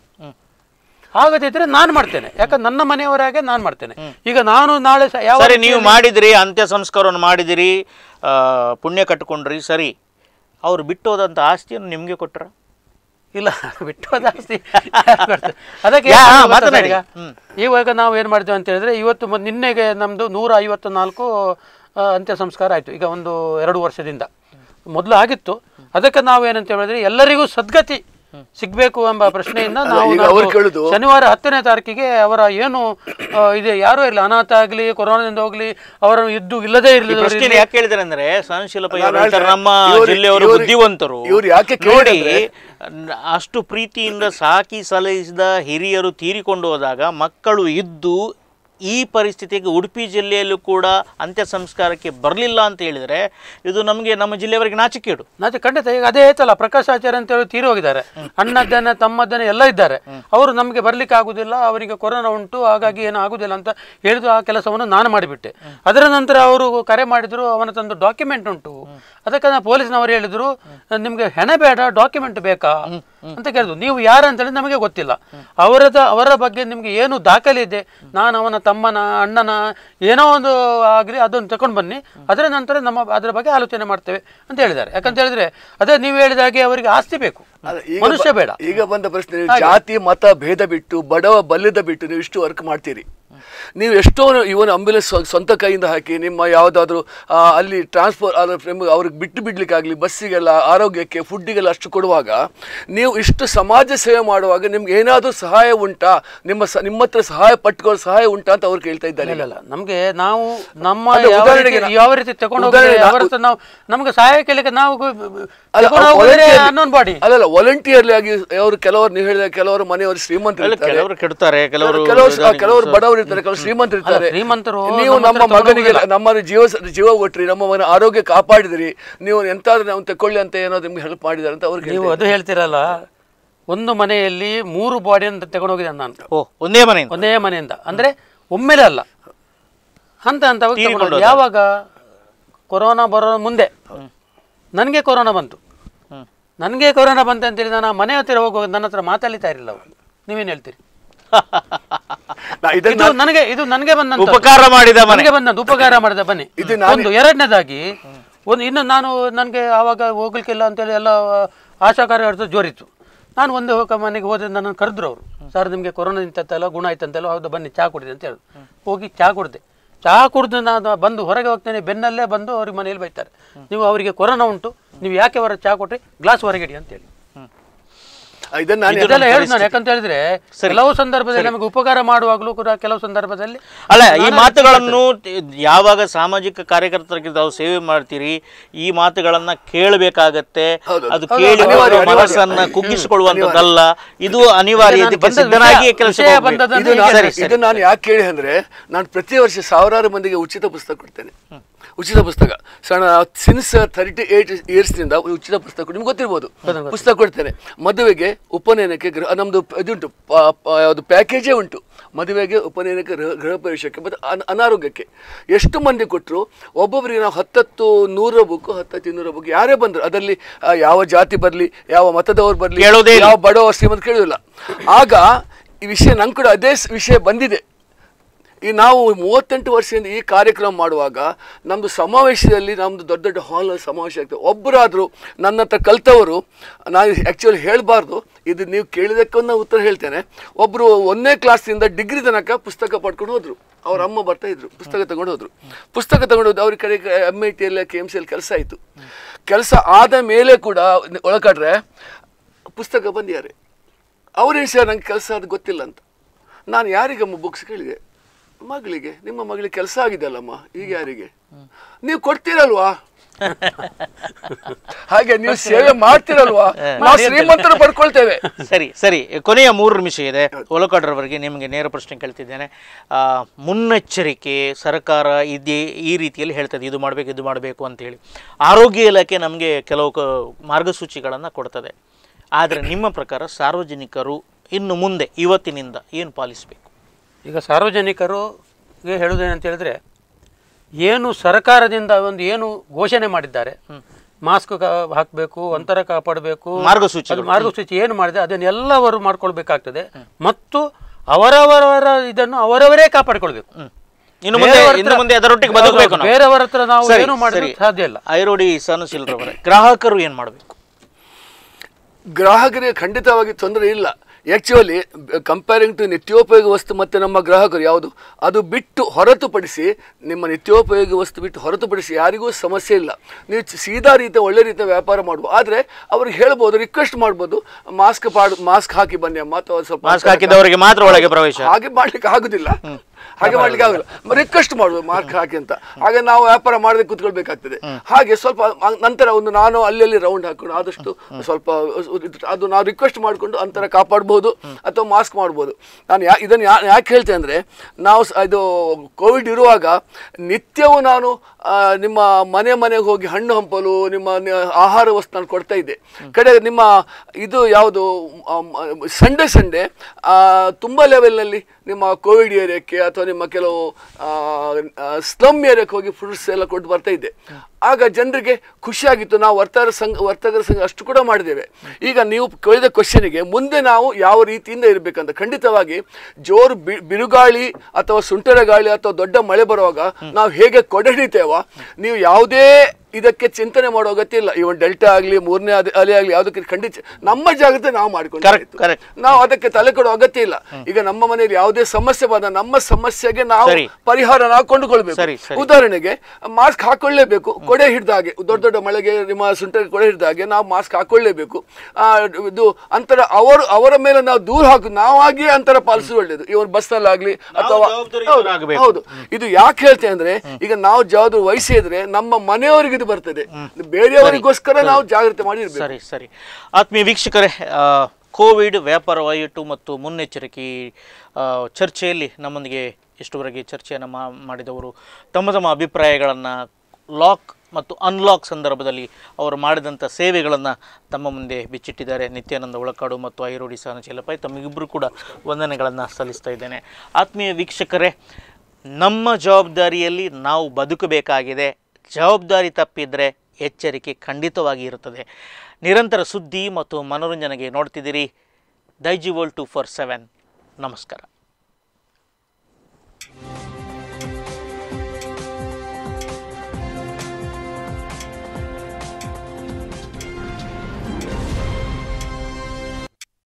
ಆಗದಿದ್ರೆ ನಾನು ಮಾಡ್ತೇನೆ ಯಾಕಂದ್ರೆ ನನ್ನ ಮನೆಯವರಾಗೆ ನಾನು ಮಾಡ್ತೇನೆ ಈಗ ನಾನು ನಾಳೆ ಯಾವ ನೀವು ಮಾಡಿದಿರಿ ಅಂತ್ಯ ಸಂಸ್ಕಾರವನ್ನು ಮಾಡಿದಿರಿ ಪುಣ್ಯ ಕಟ್ಕೊಂಡ್ರಿ ಸರಿ ಅವ್ರು ಬಿಟ್ಟೋದಂಥ ಆಸ್ತಿಯನ್ನು ನಿಮಗೆ ಕೊಟ್ರ ಇಲ್ಲ ಬಿಟ್ಟು ಆಸ್ತಿ ಅದಕ್ಕೆ ಇವಾಗ ನಾವು ಏನು ಮಾಡಿದ್ವಿ ಅಂತ ಹೇಳಿದ್ರೆ ಇವತ್ತು ನಿನ್ನೆಗೆ ನಮ್ಮದು ನೂರ ಐವತ್ತು ನಾಲ್ಕು ಅಂತ್ಯ ಸಂಸ್ಕಾರ ಆಯಿತು ಈಗ ಒಂದು ಎರಡು ವರ್ಷದಿಂದ ಮೊದಲು ಆಗಿತ್ತು ಅದಕ್ಕೆ ನಾವು ಏನಂತ ಹೇಳಿದ್ರೆ ಎಲ್ಲರಿಗೂ ಸದ್ಗತಿ ಸಿಗ್ಬೇಕು ಎಂಬ ಪ್ರಶ್ನೆಯಿಂದ ನಾವು ಶನಿವಾರ ಹತ್ತನೇ ತಾರೀಕಿಗೆ ಅವರ ಏನು ಇದೆ ಯಾರು ಇಲ್ಲ ಅನಾಥ ಆಗ್ಲಿ ಕೊರೋನಾದಿಂದ ಹೋಗ್ಲಿ ಅವರ ಇದ್ದು ಇಲ್ಲದೆ ಇರಲಿ ಯಾಕೆ ಹೇಳಿದಾರೆ ಅಂದ್ರೆ ಸಹನಶೀಲಪ್ಪ ನಮ್ಮ ಜಿಲ್ಲೆಯವರು ಬುದ್ಧಿವಂತರು ನೋಡಿ ಅಷ್ಟು ಪ್ರೀತಿಯಿಂದ ಸಾಕಿ ಸಲಹಿಸಿದ ಹಿರಿಯರು ತೀರಿಕೊಂಡು ಹೋದಾಗ ಮಕ್ಕಳು ಇದ್ದು ಈ ಪರಿಸ್ಥಿತಿಗೆ ಉಡುಪಿ ಜಿಲ್ಲೆಯಲ್ಲೂ ಕೂಡ ಅಂತ್ಯ ಸಂಸ್ಕಾರಕ್ಕೆ ಬರಲಿಲ್ಲ ಅಂತ ಹೇಳಿದರೆ ಇದು ನಮಗೆ ನಮ್ಮ ಜಿಲ್ಲೆಯವರಿಗೆ ಇಡು ನಾಚಿ ಖಂಡಿತ ಈಗ ಅದೇ ಐತಲ್ಲ ಪ್ರಕಾಶ್ ಆಚಾರ್ಯ ಅಂತ ಹೇಳಿ ತೀರಿ ಹೋಗಿದ್ದಾರೆ ಅಣ್ಣದ್ದನ ತಮ್ಮದ್ದನ್ನ ಎಲ್ಲ ಇದ್ದಾರೆ ಅವರು ನಮಗೆ ಬರಲಿಕ್ಕೆ ಆಗುದಿಲ್ಲ ಅವರಿಗೆ ಕೊರೋನಾ ಉಂಟು ಹಾಗಾಗಿ ಏನು ಆಗುದಿಲ್ಲ ಅಂತ ಹೇಳಿದು ಆ ಕೆಲಸವನ್ನು ನಾನು ಮಾಡಿಬಿಟ್ಟೆ ಅದರ ನಂತರ ಅವರು ಕರೆ ಮಾಡಿದ್ರು ಅವನ ತಂದು ಡಾಕ್ಯುಮೆಂಟ್ ಉಂಟು ಅದಕ್ಕೆ ನಾನು ಪೊಲೀಸ್ನವರು ಹೇಳಿದ್ರು ನಿಮಗೆ ಹೆಣ ಬೇಡ ಡಾಕ್ಯುಮೆಂಟ್ ಬೇಕಾ ಅಂತ ಕೇಳಿದ್ರು ನೀವು ಯಾರಂತೇಳಿ ನಮಗೆ ಗೊತ್ತಿಲ್ಲ ಅವರದ ಅವರ ಬಗ್ಗೆ ನಿಮ್ಗೆ ಏನು ದಾಖಲೆ ಇದೆ ನಾನು ಅವನ ತಮ್ಮನ ಅಣ್ಣನ ಏನೋ ಒಂದು ಆಗಲಿ ಅದನ್ನು ತಗೊಂಡು ಬನ್ನಿ ಅದರ ನಂತರ ನಮ್ಮ ಅದರ ಬಗ್ಗೆ ಆಲೋಚನೆ ಮಾಡ್ತೇವೆ ಅಂತ ಹೇಳಿದ್ದಾರೆ ಯಾಕಂತ ಹೇಳಿದ್ರೆ ಅದೇ ನೀವು ಹಾಗೆ ಅವರಿಗೆ ಆಸ್ತಿ ಬೇಕು ಮನುಷ್ಯ ಬೇಡ ಈಗ ಬಂದ ಪ್ರಶ್ನೆ ಜಾತಿ ಮತ ಭೇದ ಬಿಟ್ಟು ಬಡವ ಬಲ್ಲದ ಬಿಟ್ಟು ನೀವು ಇಷ್ಟು ವರ್ಕ್ ಮಾಡ್ತೀರಿ ನೀವು ಎಷ್ಟೋ ಇವನ್ ಆಂಬ್ಯುಲೆನ್ಸ್ ಸ್ವಂತ ಕೈಯಿಂದ ಹಾಕಿ ನಿಮ್ಮ ಯಾವುದಾದ್ರೂ ಅಲ್ಲಿ ಟ್ರಾನ್ಸ್ಫರ್ ಅವ್ರಿಗೆ ಬಿಟ್ಟು ಬಿಡ್ಲಿಕ್ಕಾಗಲಿ ಬಸ್ಸಿಗೆಲ್ಲ ಆರೋಗ್ಯಕ್ಕೆ ಫುಡ್ಡಿಗೆಲ್ಲ ಅಷ್ಟು ಕೊಡುವಾಗ ನೀವು ಇಷ್ಟು ಸಮಾಜ ಸೇವೆ ಮಾಡುವಾಗ ನಿಮ್ಗೆ ಏನಾದರೂ ಸಹಾಯ ಉಂಟಾ ನಿಮ್ಮ ನಿಮ್ಮ ಹತ್ರ ಸಹಾಯ ಪಟ್ಟುಕೊಳ್ಳೋ ಸಹಾಯ ಉಂಟಾ ಅಂತ ಅವ್ರು ಕೇಳ್ತಾ ಇದ್ದಾರೆ ನಮಗೆ ನಾವು ನಮ್ಮ ಯಾವ ರೀತಿ ತಗೊಂಡು ನಾವು ನಮಗೆ ಸಹಾಯ ಕೇಳಿಕ್ಕೆ ನಾವು ಅಲ್ಲಲ್ಲ ವಾಲಂಟಿಯರ್ಲಿ ಆಗಿ ಅವರು ಕೆಲವರು ನೀವು ಹೇಳಿದ ಕೆಲವರು ಮನೆಯವರು ಶ್ರೀಮಂತ ಕೆಲವರು ಕೆಡುತ್ತಾರೆ ಕೆಲವರು ಕೆಲವರು ಬಡವರು ಇರ್ತಾರೆ ಕೆಲವು ಶ್ರೀಮಂತರು ಇರ್ತಾರೆ ಶ್ರೀಮಂತರು ನೀವು ನಮ್ಮ ಮಗನಿಗೆ ನಮ್ಮ ಜೀವ ಜೀವ ಕೊಟ್ರಿ ನಮ್ಮ ಮಗನ ಆರೋಗ್ಯ ಕಾಪಾಡಿದ್ರಿ ನೀವು ಎಂತಾದ್ರೂ ನಾವು ತಕೊಳ್ಳಿ ಅಂತ ಏನೋ ನಿಮ್ಗೆ ಹೆಲ್ಪ್ ಮಾಡಿದಾರೆ ಅಂತ ಅವ್ರಿಗೆ ನೀವು ಅದು ಹೇಳ್ತಿರಲ್ಲ ಒಂದು ಮನೆಯಲ್ಲಿ ಮೂರು ಬಾಡಿ ಅಂತ ತಗೊಂಡೋಗಿದೆ ನಾನು ಒಂದೇ ಮನೆ ಒಂದೇ ಮನೆಯಿಂದ ಅಂದ್ರೆ ಒಮ್ಮೆಲೆ ಅಲ್ಲ ಹಂತ ಹಂತ ಯಾವಾಗ ಕೊರೋನಾ ಬರೋ ಮುಂದೆ ನನಗೆ ಕೊರೋನಾ ಬಂತು ನನಗೆ ಕೊರೋನಾ ಬಂತು ಅಂತೇಳಿ ನಾನು ಮನೆ ಹತ್ತಿರ ಹೋಗುವಾಗ ನನ್ನ ಹತ್ರ ಮಾತಾಡ್ತಾ ಇರಲಿಲ್ಲ ಅವರು ನೀವೇನು ಹೇಳ್ತೀರಿ ಇದು ನನಗೆ ಇದು ನನಗೆ ಬಂದ ಉಪಕಾರ ಮಾಡಿದ ನನಗೆ ಬಂದಂತ ಉಪಕಾರ ಮಾಡಿದ ಬನ್ನಿ ಒಂದು ಎರಡನೇದಾಗಿ ಒಂದು ಇನ್ನು ನಾನು ನನಗೆ ಆವಾಗ ಹೋಗ್ಲಿಕ್ಕಿಲ್ಲ ಅಂತೇಳಿ ಎಲ್ಲ ಆಶಾ ಕಾರ್ಯಕರ್ತರು ಜೋರಿತ್ತು ನಾನು ಒಂದು ಮನೆಗೆ ಹೋದ್ರೆ ನನ್ನ ಕರೆದ್ರು ಅವರು ಸರ್ ನಿಮಗೆ ಕೊರೋನಾ ನಿಂತಲ್ಲ ಗುಣ ಆಯ್ತಂತಲ್ಲ ಹೌದು ಬನ್ನಿ ಚಹಾ ಕುಡಿದೆ ಅಂತ ಹೇಳಿ ಹೋಗಿ ಚಹಾ ಕುಡಿದೆ ಚಹಾ ಕುಡಿದು ನಾನು ಬಂದು ಹೊರಗೆ ಹೋಗ್ತೇನೆ ಬೆನ್ನಲ್ಲೇ ಬಂದು ಅವ್ರಿಗೆ ಮನೇಲಿ ಬೈತಾರೆ ನೀವು ಅವರಿಗೆ ಕೊರೋನಾ ಉಂಟು ನೀವು ಯಾಕೆ ಹೊರಗೆ ಚಹಾ ಕೊಟ್ರಿ ಗ್ಲಾಸ್ ಹೊರಗಿಡಿ ಅಂತೇಳಿ ಇದನ್ನ ಯಾಕಂತ ಹೇಳಿದ್ರೆ ಕೆಲವು ಸಂದರ್ಭದಲ್ಲಿ ನಮಗೆ ಉಪಕಾರ ಮಾಡುವಾಗಲೂ ಕೂಡ ಕೆಲವು ಸಂದರ್ಭದಲ್ಲಿ ಅಲ್ಲ ಈ ಮಾತುಗಳನ್ನು ಯಾವಾಗ ಸಾಮಾಜಿಕ ಕಾರ್ಯಕರ್ತರಿಗೆ ಸೇವೆ ಮಾಡ್ತೀರಿ ಈ ಮಾತುಗಳನ್ನ ಕೇಳಬೇಕಾಗತ್ತೆ ಅದು ಕೇಳಿ ಮನಸ್ಸನ್ನ ಕುಗ್ಗಿಸಿಕೊಳ್ಳುವಂತದ್ದಲ್ಲ ಇದು ಅನಿವಾರ್ಯ ಕೆಲಸ ಇದು ನಾನು ಯಾಕೆ ಕೇಳಿ ಅಂದ್ರೆ ನಾನು ಪ್ರತಿ ವರ್ಷ ಸಾವಿರಾರು ಮಂದಿಗೆ ಉಚಿತ ಪುಸ್ತಕ ಕೊಡ್ತೇನೆ ಉಚಿತ ಪುಸ್ತಕ ಸಣ್ಣ ಸಿನ್ಸ್ ತರ್ಟಿ ಏಟ್ ಇಯರ್ಸ್ನಿಂದ ಉಚಿತ ಪುಸ್ತಕ ನಿಮ್ಗೆ ಗೊತ್ತಿರ್ಬೋದು ಪುಸ್ತಕ ಕೊಡ್ತೇನೆ ಮದುವೆಗೆ ಉಪನಯನಕ್ಕೆ ಗೃಹ ನಮ್ಮದು ಇದುಂಟು ಯಾವುದು ಪ್ಯಾಕೇಜೇ ಉಂಟು ಮದುವೆಗೆ ಉಪನಯನಕ್ಕೆ ಗೃಹ ಗೃಹ ಪ್ರವೇಶಕ್ಕೆ ಮತ್ತು ಅನಾರೋಗ್ಯಕ್ಕೆ ಎಷ್ಟು ಮಂದಿ ಕೊಟ್ಟರು ಒಬ್ಬೊಬ್ಬರಿಗೆ ನಾವು ಹತ್ತತ್ತು ನೂರ ಬುಕ್ ಹತ್ತತ್ತು ಇನ್ನೂರ ಬುಕ್ ಯಾರೇ ಬಂದರು ಅದರಲ್ಲಿ ಯಾವ ಜಾತಿ ಬರಲಿ ಯಾವ ಮತದವರು ಬರಲಿ ಯಾವ ಬಡವ ಶ್ರೀಮಂತ ಕೇಳೋದಿಲ್ಲ ಆಗ ಈ ವಿಷಯ ನಂಗೆ ಕೂಡ ಅದೇ ವಿಷಯ ಬಂದಿದೆ ಈ ನಾವು ಮೂವತ್ತೆಂಟು ವರ್ಷದಿಂದ ಈ ಕಾರ್ಯಕ್ರಮ ಮಾಡುವಾಗ ನಮ್ಮದು ಸಮಾವೇಶದಲ್ಲಿ ನಮ್ಮದು ದೊಡ್ಡ ದೊಡ್ಡ ಹಾಲ್ ಸಮಾವೇಶ ಆಗ್ತದೆ ಒಬ್ಬರಾದರೂ ನನ್ನ ಹತ್ರ ಕಲಿತವರು ನಾನು ಆ್ಯಕ್ಚುಲಿ ಹೇಳಬಾರ್ದು ಇದು ನೀವು ಕೇಳಿದಕ್ಕೊಂದು ಉತ್ತರ ಹೇಳ್ತೇನೆ ಒಬ್ಬರು ಒಂದನೇ ಕ್ಲಾಸಿಂದ ಡಿಗ್ರಿ ತನಕ ಪುಸ್ತಕ ಪಡ್ಕೊಂಡು ಹೋದರು ಅವ್ರ ಅಮ್ಮ ಬರ್ತಾ ಇದ್ರು ಪುಸ್ತಕ ತಗೊಂಡು ಹೋದರು ಪುಸ್ತಕ ತಗೊಂಡು ಹೋದ್ರು ಅವ್ರ ಕಡೆ ಎಮ್ ಐ ಟಿಯಲ್ಲಿ ಕೆ ಎಮ್ ಸಿಯಲ್ಲಿ ಕೆಲಸ ಆಯಿತು ಕೆಲಸ ಆದ ಮೇಲೆ ಕೂಡ ಒಳಗಡ್ರೆ ಪುಸ್ತಕ ಬಂದಿದ್ದಾರೆ ಅವ್ರೇನು ಸರ್ ನಂಗೆ ಕೆಲಸ ಅದು ಗೊತ್ತಿಲ್ಲ ಅಂತ ನಾನು ಯಾರಿಗಮ್ಮ ಬುಕ್ಸ್ ಕೇಳಿದೆ ಮಗಳಿಗೆ ನಿಮ್ಮ ಮಗಳಿಗೆ ಕೆಲಸ ಅಲ್ಲಮ್ಮ ಈಗ ಯಾರಿಗೆ ನೀವು ಕೊಡ್ತೀರಲ್ವಾ ಹಾಗೆ ನೀವು ಸೇವೆ ಮಾಡ್ತಿರಲ್ವಾ ನಾವು ಶ್ರೀಮಂತರು ಪಡ್ಕೊಳ್ತೇವೆ ಸರಿ ಸರಿ ಕೊನೆಯ ಮೂರು ನಿಮಿಷ ಇದೆ ಒಲಕಾಡ್ರವರೆಗೆ ನಿಮಗೆ ನೇರ ಪ್ರಶ್ನೆ ಕೇಳ್ತಿದ್ದೇನೆ ಮುನ್ನೆಚ್ಚರಿಕೆ ಸರ್ಕಾರ ಇದೇ ಈ ರೀತಿಯಲ್ಲಿ ಹೇಳ್ತದೆ ಇದು ಮಾಡಬೇಕು ಇದು ಮಾಡಬೇಕು ಅಂತ ಹೇಳಿ ಆರೋಗ್ಯ ಇಲಾಖೆ ನಮಗೆ ಕೆಲವು ಮಾರ್ಗಸೂಚಿಗಳನ್ನು ಕೊಡ್ತದೆ ಆದರೆ ನಿಮ್ಮ ಪ್ರಕಾರ ಸಾರ್ವಜನಿಕರು ಇನ್ನು ಮುಂದೆ ಇವತ್ತಿನಿಂದ ಏನು ಪಾಲಿಸಬೇಕು ಈಗ ಸಾರ್ವಜನಿಕರಿಗೆ ಹೇಳುವುದೇನಂತ ಹೇಳಿದ್ರೆ ಏನು ಸರ್ಕಾರದಿಂದ ಒಂದು ಏನು ಘೋಷಣೆ ಮಾಡಿದ್ದಾರೆ ಮಾಸ್ಕ್ ಹಾಕಬೇಕು ಅಂತರ ಕಾಪಾಡಬೇಕು ಮಾರ್ಗಸೂಚಿ ಮಾರ್ಗಸೂಚಿ ಏನು ಮಾಡಿದೆ ಅದನ್ನೆಲ್ಲವರು ಮಾಡ್ಕೊಳ್ಬೇಕಾಗ್ತದೆ ಮತ್ತು ಅವರವರವರ ಇದನ್ನು ಅವರವರೇ ಕಾಪಾಡಿಕೊಳ್ಬೇಕು ಇನ್ನು ಮುಂದೆ ಇನ್ನು ಮುಂದೆ ಅದರೊಟ್ಟಿಗೆ ಬದುಕಬೇಕು ಬೇರೆಯವರ ಹತ್ರ ನಾವು ಏನು ಮಾಡಲಿಕ್ಕೆ ಸಾಧ್ಯ ಇಲ್ಲ ಐರೋಡಿ ಸನಸಿಲ್ರವರೇ ಗ್ರಾಹಕರು ಏನು ಮಾಡಬೇಕು ಗ್ರಾಹಕರಿಗೆ ಖಂಡಿತವಾಗಿ ತೊಂದರೆ ಇಲ್ಲ ಆ್ಯಕ್ಚುಲಿ ಕಂಪೇರಿಂಗ್ ಟು ನಿತ್ಯೋಪಯೋಗಿ ವಸ್ತು ಮತ್ತು ನಮ್ಮ ಗ್ರಾಹಕರು ಯಾವುದು ಅದು ಬಿಟ್ಟು ಹೊರತುಪಡಿಸಿ ನಿಮ್ಮ ನಿತ್ಯೋಪಯೋಗಿ ವಸ್ತು ಬಿಟ್ಟು ಹೊರತುಪಡಿಸಿ ಯಾರಿಗೂ ಸಮಸ್ಯೆ ಇಲ್ಲ ನೀವು ಸೀದಾ ರೀತಿಯ ಒಳ್ಳೆ ರೀತಿಯ ವ್ಯಾಪಾರ ಮಾಡುವ ಆದರೆ ಅವ್ರಿಗೆ ಹೇಳ್ಬೋದು ರಿಕ್ವೆಸ್ಟ್ ಮಾಡ್ಬೋದು ಮಾಸ್ಕ್ ಪಾಡು ಮಾಸ್ಕ್ ಹಾಕಿ ಬನ್ನಿ ಅಮ್ಮ ಅಥವಾ ಸ್ವಲ್ಪ ಮಾಸ್ಕ್ ಹಾಕಿದವರಿಗೆ ಮಾತ್ರ ಒಳಗೆ ಪ್ರವೇಶ ಹಾಗೆ ಮಾಡಲಿಕ್ಕೆ ಆಗುದಿಲ್ಲ ಹಾಗೆ ಮಾಡ್ಲಿಕ್ಕೆ ಆಗಲ್ಲ ರಿಕ್ವೆಸ್ಟ್ ಮಾಡುದು ಮಾರ್ಕ್ ಹಾಕಿ ಅಂತ ಹಾಗೆ ನಾವು ವ್ಯಾಪಾರ ಮಾಡದೆ ಕುತ್ಕೊಳ್ಬೇಕಾಗ್ತದೆ ಹಾಗೆ ಸ್ವಲ್ಪ ನಂತರ ಒಂದು ನಾನು ಅಲ್ಲಿ ರೌಂಡ್ ಹಾಕೊಂಡು ಆದಷ್ಟು ಸ್ವಲ್ಪ ಅದು ನಾವು ರಿಕ್ವೆಸ್ಟ್ ಮಾಡಿಕೊಂಡು ಅಂತರ ಕಾಪಾಡ್ಬೋದು ಅಥವಾ ಮಾಸ್ಕ್ ಮಾಡ್ಬೋದು ನಾನು ಯಾ ಇದನ್ನು ಯಾಕೆ ಹೇಳ್ತೇನೆ ಅಂದ್ರೆ ನಾವು ಇದು ಕೋವಿಡ್ ಇರುವಾಗ ನಿತ್ಯವೂ ನಾನು ನಿಮ್ಮ ಮನೆ ಮನೆಗೆ ಹೋಗಿ ಹಣ್ಣು ಹಂಪಲು ನಿಮ್ಮ ಆಹಾರ ವಸ್ತುನ ಕೊಡ್ತಾ ಇದೆ ಕಡೆ ನಿಮ್ಮ ಇದು ಯಾವುದು ಸಂಡೆ ಸಂಡೆ ತುಂಬ ಲೆವೆಲ್ನಲ್ಲಿ ನಿಮ್ಮ ಕೋವಿಡ್ ಏರಿಯಾಕ್ಕೆ ಅಥವಾ ನಿಮ್ಮ ಕೆಲವು ಸ್ಲಮ್ ಏರಿಯಾಕ್ಕೆ ಹೋಗಿ ಫ್ರೂಟ್ಸ್ ಎಲ್ಲ ಕೊಟ್ಟು ಬರ್ತಾ ಇದೆ ಆಗ ಜನರಿಗೆ ಖುಷಿಯಾಗಿತ್ತು ನಾವು ವರ್ತಕರ ಸಂಘ ವರ್ತಕರ ಸಂಘ ಅಷ್ಟು ಕೂಡ ಮಾಡಿದ್ದೇವೆ ಈಗ ನೀವು ಕೇಳಿದ ಕ್ವಶನಿಗೆ ಮುಂದೆ ನಾವು ಯಾವ ರೀತಿಯಿಂದ ಇರಬೇಕಂತ ಖಂಡಿತವಾಗಿ ಜೋರು ಬಿರುಗಾಳಿ ಅಥವಾ ಸುಂಟರ ಗಾಳಿ ಅಥವಾ ದೊಡ್ಡ ಮಳೆ ಬರುವಾಗ ನಾವು ಹೇಗೆ ಕೊಡೆ ನೀವು ಯಾವುದೇ ಇದಕ್ಕೆ ಚಿಂತನೆ ಮಾಡೋ ಅಗತ್ಯ ಇಲ್ಲ ಇವನ್ ಡೆಲ್ಟಾ ಆಗಲಿ ಮೂರನೇ ಅಲೆ ಆಗಲಿ ಯಾವುದಕ್ಕೆ ಖಂಡಿತ ನಮ್ಮ ಜಾಗದ ನಾವು ಮಾಡ್ಕೊಂಡು ನಾವು ಅದಕ್ಕೆ ತಲೆ ಕೊಡೋ ಅಗತ್ಯ ಇಲ್ಲ ಈಗ ನಮ್ಮ ಮನೆಯಲ್ಲಿ ಯಾವುದೇ ಸಮಸ್ಯೆ ಬಂದ ನಮ್ಮ ಸಮಸ್ಯೆಗೆ ನಾವು ಪರಿಹಾರ ನಾವು ಕೊಂಡುಕೊಳ್ಬೇಕು ಉದಾಹರಣೆಗೆ ಮಾಸ್ಕ್ ಹಾಕೊಳ್ಳೇಬೇಕು ಕೊಡೆ ಹಿಡ್ದಾಗೆ ದೊಡ್ಡ ದೊಡ್ಡ ಮಳೆಗೆ ನಿಮ್ಮ ಸುಂಟರ್ ಕೊಡೆ ಹಾಗೆ ನಾವು ಮಾಸ್ಕ್ ಹಾಕೊಳ್ಳೇಬೇಕು ಇದು ಅಂತರ ಅವರು ಅವರ ಮೇಲೆ ನಾವು ದೂರ ಹಾಕು ನಾವಾಗಿಯೇ ಅಂತರ ಪಾಲಿಸೋದು ಒಳ್ಳೇದು ಇವನ್ ಆಗ್ಲಿ ಅಥವಾ ಹೌದು ಇದು ಯಾಕೆ ಹೇಳ್ತೇನೆ ಅಂದ್ರೆ ಈಗ ನಾವು ಜವಾಬ್ದಾರಿ ವಹಿಸಿದ್ರೆ ನಮ್ಮ ಮನೆಯವರಿಗೆ ಬರ್ತದೆ ಬೇರೆಯವರಿಗೋಸ್ಕರ ನಾವು ಜಾಗ್ರತೆ ಮಾಡಿ ಸರಿ ಸರಿ ಆತ್ಮೀಯ ವೀಕ್ಷಕರೇ ಕೋವಿಡ್ ವ್ಯಾಪಾರ ವಹಿವಾಟು ಮತ್ತು ಮುನ್ನೆಚ್ಚರಿಕೆ ಚರ್ಚೆಯಲ್ಲಿ ನಮ್ಮೊಂದಿಗೆ ಇಷ್ಟುವರೆಗೆ ಚರ್ಚೆಯನ್ನು ಮಾಡಿದವರು ತಮ್ಮ ತಮ್ಮ ಅಭಿಪ್ರಾಯಗಳನ್ನು ಲಾಕ್ ಮತ್ತು ಅನ್ಲಾಕ್ ಸಂದರ್ಭದಲ್ಲಿ ಅವರು ಮಾಡಿದಂಥ ಸೇವೆಗಳನ್ನು ತಮ್ಮ ಮುಂದೆ ಬಿಚ್ಚಿಟ್ಟಿದ್ದಾರೆ ನಿತ್ಯಾನಂದ ಒಳಕಾಡು ಮತ್ತು ಐರೋಡಿ ಸಹನ ಚೆಲ್ಲಪ್ಪಾಯಿ ತಮಗಿಬ್ಬರು ಕೂಡ ವಂದನೆಗಳನ್ನು ಸಲ್ಲಿಸ್ತಾ ಇದ್ದೇನೆ ಆತ್ಮೀಯ ವೀಕ್ಷಕರೇ ನಮ್ಮ ಜವಾಬ್ದಾರಿಯಲ್ಲಿ ನಾವು ಬದುಕಬೇಕಾಗಿದೆ ಜವಾಬ್ದಾರಿ ತಪ್ಪಿದರೆ ಎಚ್ಚರಿಕೆ ಖಂಡಿತವಾಗಿ ಇರುತ್ತದೆ ನಿರಂತರ ಸುದ್ದಿ ಮತ್ತು ಮನೋರಂಜನೆಗೆ ನೋಡ್ತಿದ್ದೀರಿ ದೈಜಿ ವೋಲ್ ಟು ಫೋರ್ ಸೆವೆನ್ ನಮಸ್ಕಾರ